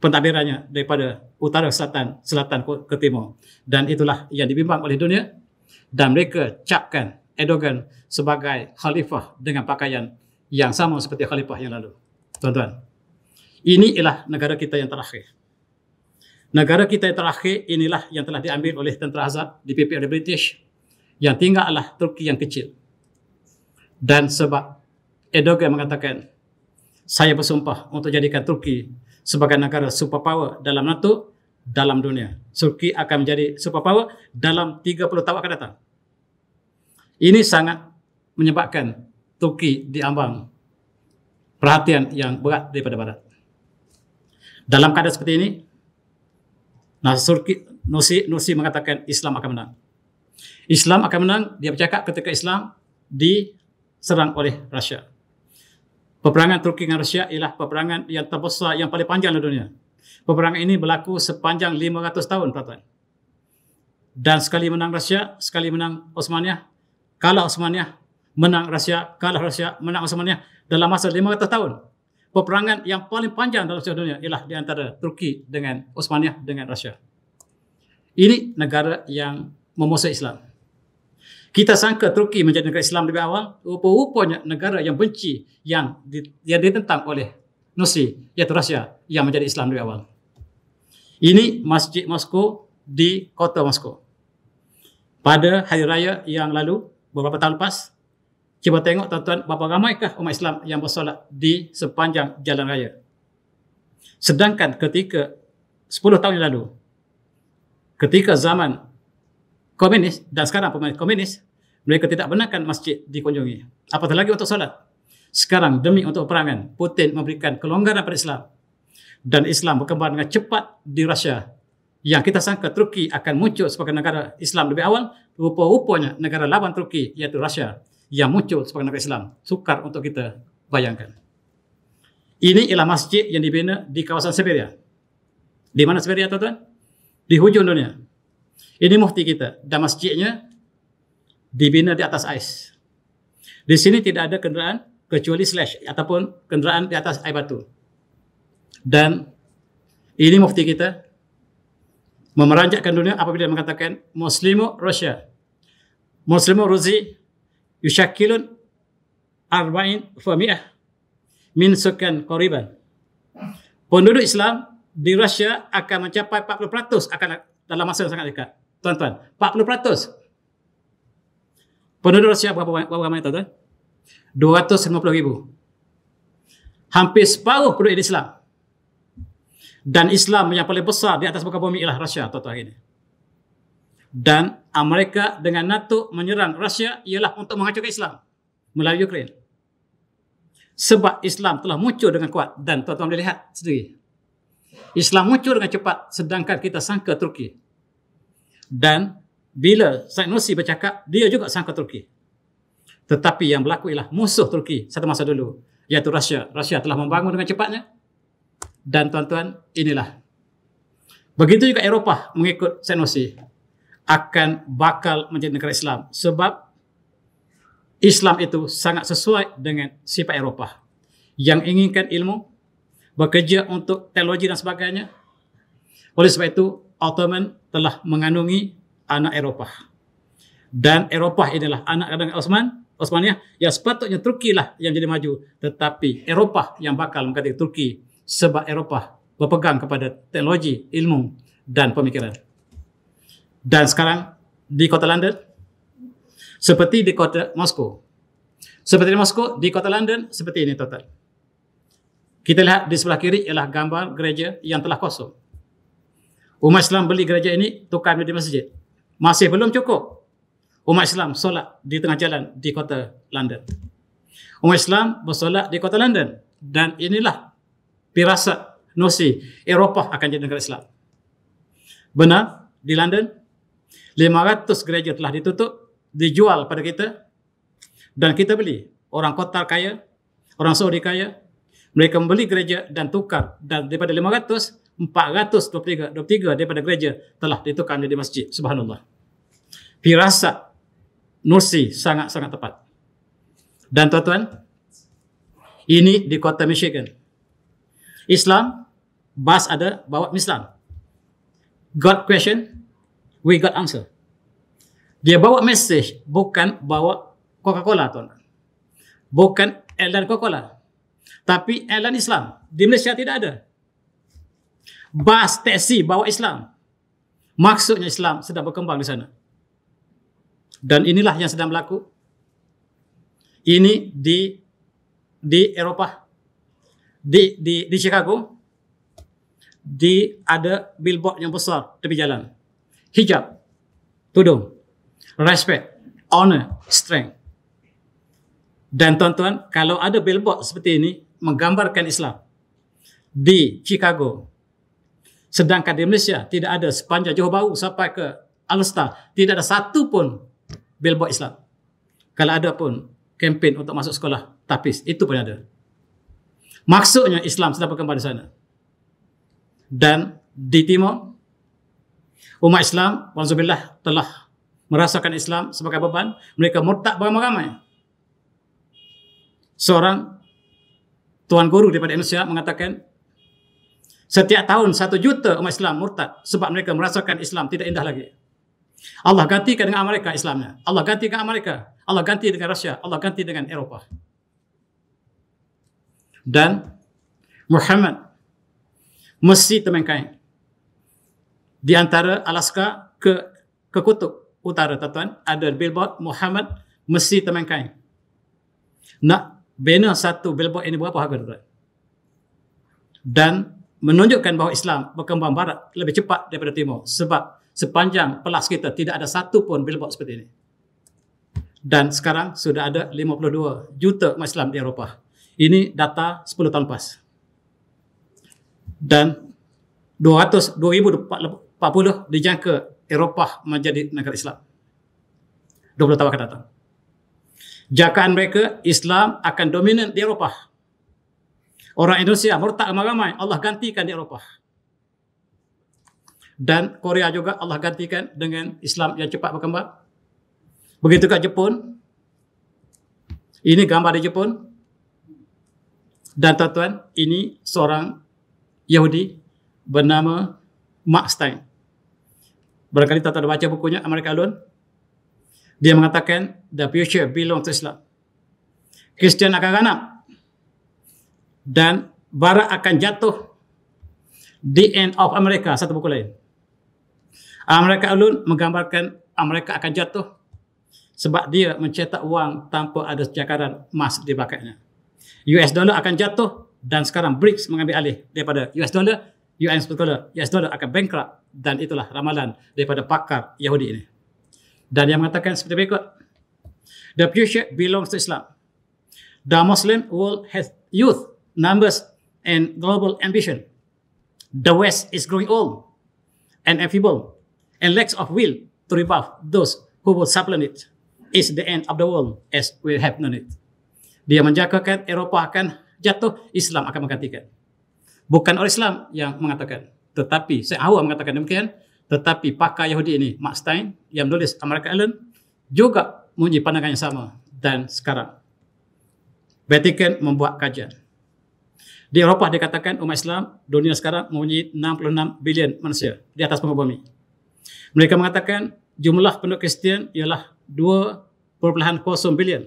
pentadbirannya daripada utara ke selatan, selatan ke timur. Dan itulah yang dibimbang oleh dunia dan mereka capkan Erdogan sebagai khalifah dengan pakaian yang sama seperti khalifah yang lalu. Tuan-tuan, ini ialah negara kita yang terakhir. Negara kita yang terakhir inilah yang telah diambil oleh tentera Azad di PPR British yang tinggal adalah Turki yang kecil. Dan sebab Erdogan mengatakan, saya bersumpah untuk jadikan Turki sebagai negara superpower dalam NATO, dalam dunia. Turki akan menjadi superpower dalam 30 tahun akan datang. Ini sangat menyebabkan Turki diambang perhatian yang berat daripada Barat. Dalam keadaan seperti ini, Nasir Nusi, Nusi mengatakan Islam akan menang. Islam akan menang dia bercakap ketika Islam diserang oleh Rusia peperangan Turki dengan Rusia ialah peperangan yang terbesar yang paling panjang di dunia peperangan ini berlaku sepanjang 500 tahun tuan-tuan dan sekali menang Rusia sekali menang Osmaniyah kalah Osmaniyah menang Rusia kalah Rusia menang Osmaniyah dalam masa 500 tahun peperangan yang paling panjang dalam sejarah dunia ialah di antara Turki dengan Osmaniyah dengan Rusia ini negara yang memusuhi Islam. Kita sangka Turki menjadi negara Islam lebih awal. Rupa-rupanya negara yang benci yang, di, ditentang oleh Nusri iaitu Rusia yang menjadi Islam lebih awal. Ini Masjid Moskow di kota Moskow. Pada hari raya yang lalu, beberapa tahun lepas, cuba tengok tuan-tuan berapa ramaikah umat Islam yang bersolat di sepanjang jalan raya. Sedangkan ketika 10 tahun yang lalu, ketika zaman Komunis dan sekarang pemain komunis mereka tidak benarkan masjid dikunjungi. Apatah lagi untuk solat. Sekarang demi untuk perangan Putin memberikan kelonggaran pada Islam dan Islam berkembang dengan cepat di Rusia yang kita sangka Turki akan muncul sebagai negara Islam lebih awal rupa-rupanya negara lawan Turki iaitu Rusia yang muncul sebagai negara Islam sukar untuk kita bayangkan ini ialah masjid yang dibina di kawasan Siberia di mana Siberia tuan-tuan? di hujung dunia ini mufti kita dan masjidnya dibina di atas ais. Di sini tidak ada kenderaan kecuali slash ataupun kenderaan di atas air batu. Dan ini mufti kita memeranjatkan dunia apabila mengatakan Muslimu Russia. Muslimu Ruzi yushakilun arba'in famiah min sukan koriban. Penduduk Islam di Rusia akan mencapai 40% akan dalam masa yang sangat dekat. Tuan-tuan, 40%. Penduduk Rusia berapa, berapa ramai tuan-tuan? 250 ribu. Hampir separuh penduduk Islam. Dan Islam yang paling besar di atas muka bumi ialah Rusia tuan-tuan hari ini. Dan Amerika dengan NATO menyerang Rusia ialah untuk menghancurkan Islam melalui Ukraine. Sebab Islam telah muncul dengan kuat dan tuan-tuan boleh lihat sendiri. Islam muncul dengan cepat sedangkan kita sangka Turki dan bila Said Nursi bercakap, dia juga sangka Turki. Tetapi yang berlaku ialah musuh Turki satu masa dulu, iaitu Rusia. Rusia telah membangun dengan cepatnya. Dan tuan-tuan, inilah. Begitu juga Eropah mengikut Said Nursi akan bakal menjadi negara Islam. Sebab Islam itu sangat sesuai dengan sifat Eropah. Yang inginkan ilmu, bekerja untuk teknologi dan sebagainya. Oleh sebab itu, Ottoman telah mengandungi anak Eropah. Dan Eropah inilah anak kandung Osman, Osmania ya sepatutnya Turki lah yang jadi maju. Tetapi Eropah yang bakal mengkati Turki sebab Eropah berpegang kepada teknologi, ilmu dan pemikiran. Dan sekarang di kota London, seperti di kota Moskow. Seperti di Moskow, di kota London, seperti ini total. Kita lihat di sebelah kiri ialah gambar gereja yang telah kosong. Umat Islam beli gereja ini, tukar menjadi masjid. Masih belum cukup. Umat Islam solat di tengah jalan di kota London. Umat Islam bersolat di kota London. Dan inilah pirasat nosi Eropah akan jadi negara Islam. Benar, di London, 500 gereja telah ditutup, dijual pada kita dan kita beli. Orang kota kaya, orang Saudi kaya, mereka membeli gereja dan tukar dan daripada 423 23 daripada gereja telah ditukar menjadi masjid subhanallah firasat Nursi sangat-sangat tepat dan tuan-tuan ini di kota Michigan Islam bas ada bawa Islam God question we got answer dia bawa message bukan bawa Coca-Cola tuan bukan Elan Coca-Cola tapi Elan Islam di Malaysia tidak ada bas teksi bawa Islam. Maksudnya Islam sedang berkembang di sana. Dan inilah yang sedang berlaku. Ini di di Eropah, di di di Chicago, di ada billboard yang besar tepi jalan. Hijab, tudung, respect, honor, strength. Dan tuan-tuan, kalau ada billboard seperti ini menggambarkan Islam di Chicago, Sedangkan di Malaysia tidak ada sepanjang Johor Bahru sampai ke Alustar tidak ada satu pun billboard Islam. Kalau ada pun kempen untuk masuk sekolah tapis itu pun ada. Maksudnya Islam sedang berkembang di sana. Dan di timur umat Islam wazubillah telah merasakan Islam sebagai beban, mereka murtad beramai-ramai. Seorang tuan guru daripada Indonesia mengatakan Setiap tahun satu juta umat Islam murtad sebab mereka merasakan Islam tidak indah lagi. Allah gantikan dengan Amerika Islamnya. Allah gantikan Amerika. Allah ganti dengan Rusia. Allah ganti dengan Eropah. Dan Muhammad mesti temankan di antara Alaska ke ke kutub utara tuan-tuan ada billboard Muhammad mesti temankan nak bina satu billboard ini berapa harga tuan dan menunjukkan bahawa Islam berkembang barat lebih cepat daripada timur sebab sepanjang pelas kita tidak ada satu pun billboard seperti ini. Dan sekarang sudah ada 52 juta umat Islam di Eropah. Ini data 10 tahun lepas. Dan 200, 2040 dijangka Eropah menjadi negara Islam. 20 tahun akan datang. Jangkaan mereka, Islam akan dominan di Eropah Orang Indonesia murtad ramai-ramai, Allah gantikan di Eropah. Dan Korea juga Allah gantikan dengan Islam yang cepat berkembang. Begitu kat Jepun. Ini gambar di Jepun. Dan tuan-tuan, ini seorang Yahudi bernama Mark Stein. Berkali tuan-tuan baca bukunya Amerika Alun. Dia mengatakan, the future belongs to Islam. Kristian akan ganap, dan barat akan jatuh the end of Amerika satu buku lain ah, Amerika Alun menggambarkan Amerika akan jatuh sebab dia mencetak wang tanpa ada jangkaran emas di bakatnya. US dollar akan jatuh dan sekarang BRICS mengambil alih daripada US dollar, US dollar, US dollar akan bankrupt dan itulah ramalan daripada pakar Yahudi ini. Dan yang mengatakan seperti berikut, The future belongs to Islam. The Muslim world has youth numbers and global ambition. The West is growing old and enfeeble, and lacks of will to rebuff those who will supplement it is the end of the world as we have known it. Dia menjangkakan Eropa akan jatuh, Islam akan menggantikan. Bukan orang Islam yang mengatakan, tetapi saya awal mengatakan demikian, tetapi pakar Yahudi ini, Mark Stein, yang menulis Amerika Allen, juga mempunyai pandangan yang sama dan sekarang. Vatican membuat kajian. Di Eropah dia katakan umat Islam dunia sekarang mempunyai 66 bilion manusia di atas permukaan bumi. Mereka mengatakan jumlah penduduk Kristian ialah 2.0 bilion.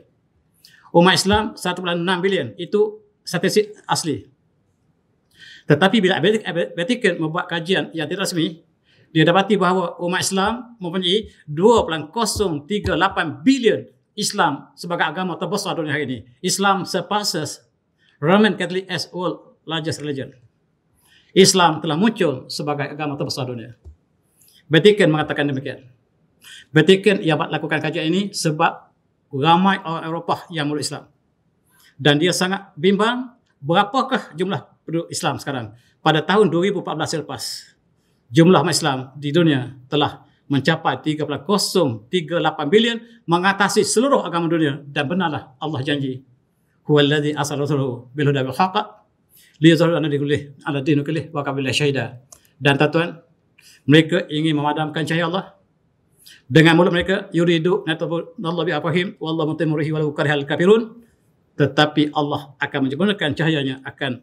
Umat Islam 1.6 bilion. Itu statistik asli. Tetapi bila Vatican membuat kajian yang tidak rasmi, dia dapati bahawa umat Islam mempunyai 2.038 bilion Islam sebagai agama terbesar dunia hari ini. Islam surpasses Roman Catholic as world largest religion. Islam telah muncul sebagai agama terbesar dunia. Vatican mengatakan demikian. Vatican ia buat lakukan kajian ini sebab ramai orang Eropah yang meluk Islam. Dan dia sangat bimbang berapakah jumlah penduduk Islam sekarang. Pada tahun 2014 lepas jumlah Islam di dunia telah mencapai 3.038 bilion mengatasi seluruh agama dunia dan benarlah Allah janji asal هو الذي أصل رسوله بالهدى بالحق ليظهر على دين كله على دين كله وكفى بالشهيدا dan tuan mereka ingin memadamkan cahaya Allah dengan mulut mereka yuridu natabu nallahu bi afahim wallahu mutimurihi walau karihal kafirun tetapi Allah akan menyempurnakan cahayanya akan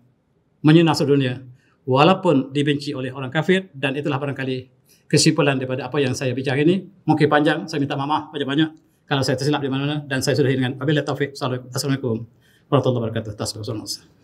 menyinar dunia walaupun dibenci oleh orang kafir dan itulah barangkali kesimpulan daripada apa yang saya bicara ini mungkin panjang saya minta maaf banyak-banyak kalau saya tersilap di mana-mana dan saya sudah dengan wabillahi taufik assalamualaikum Anadolu Berkat Ustaz no sé.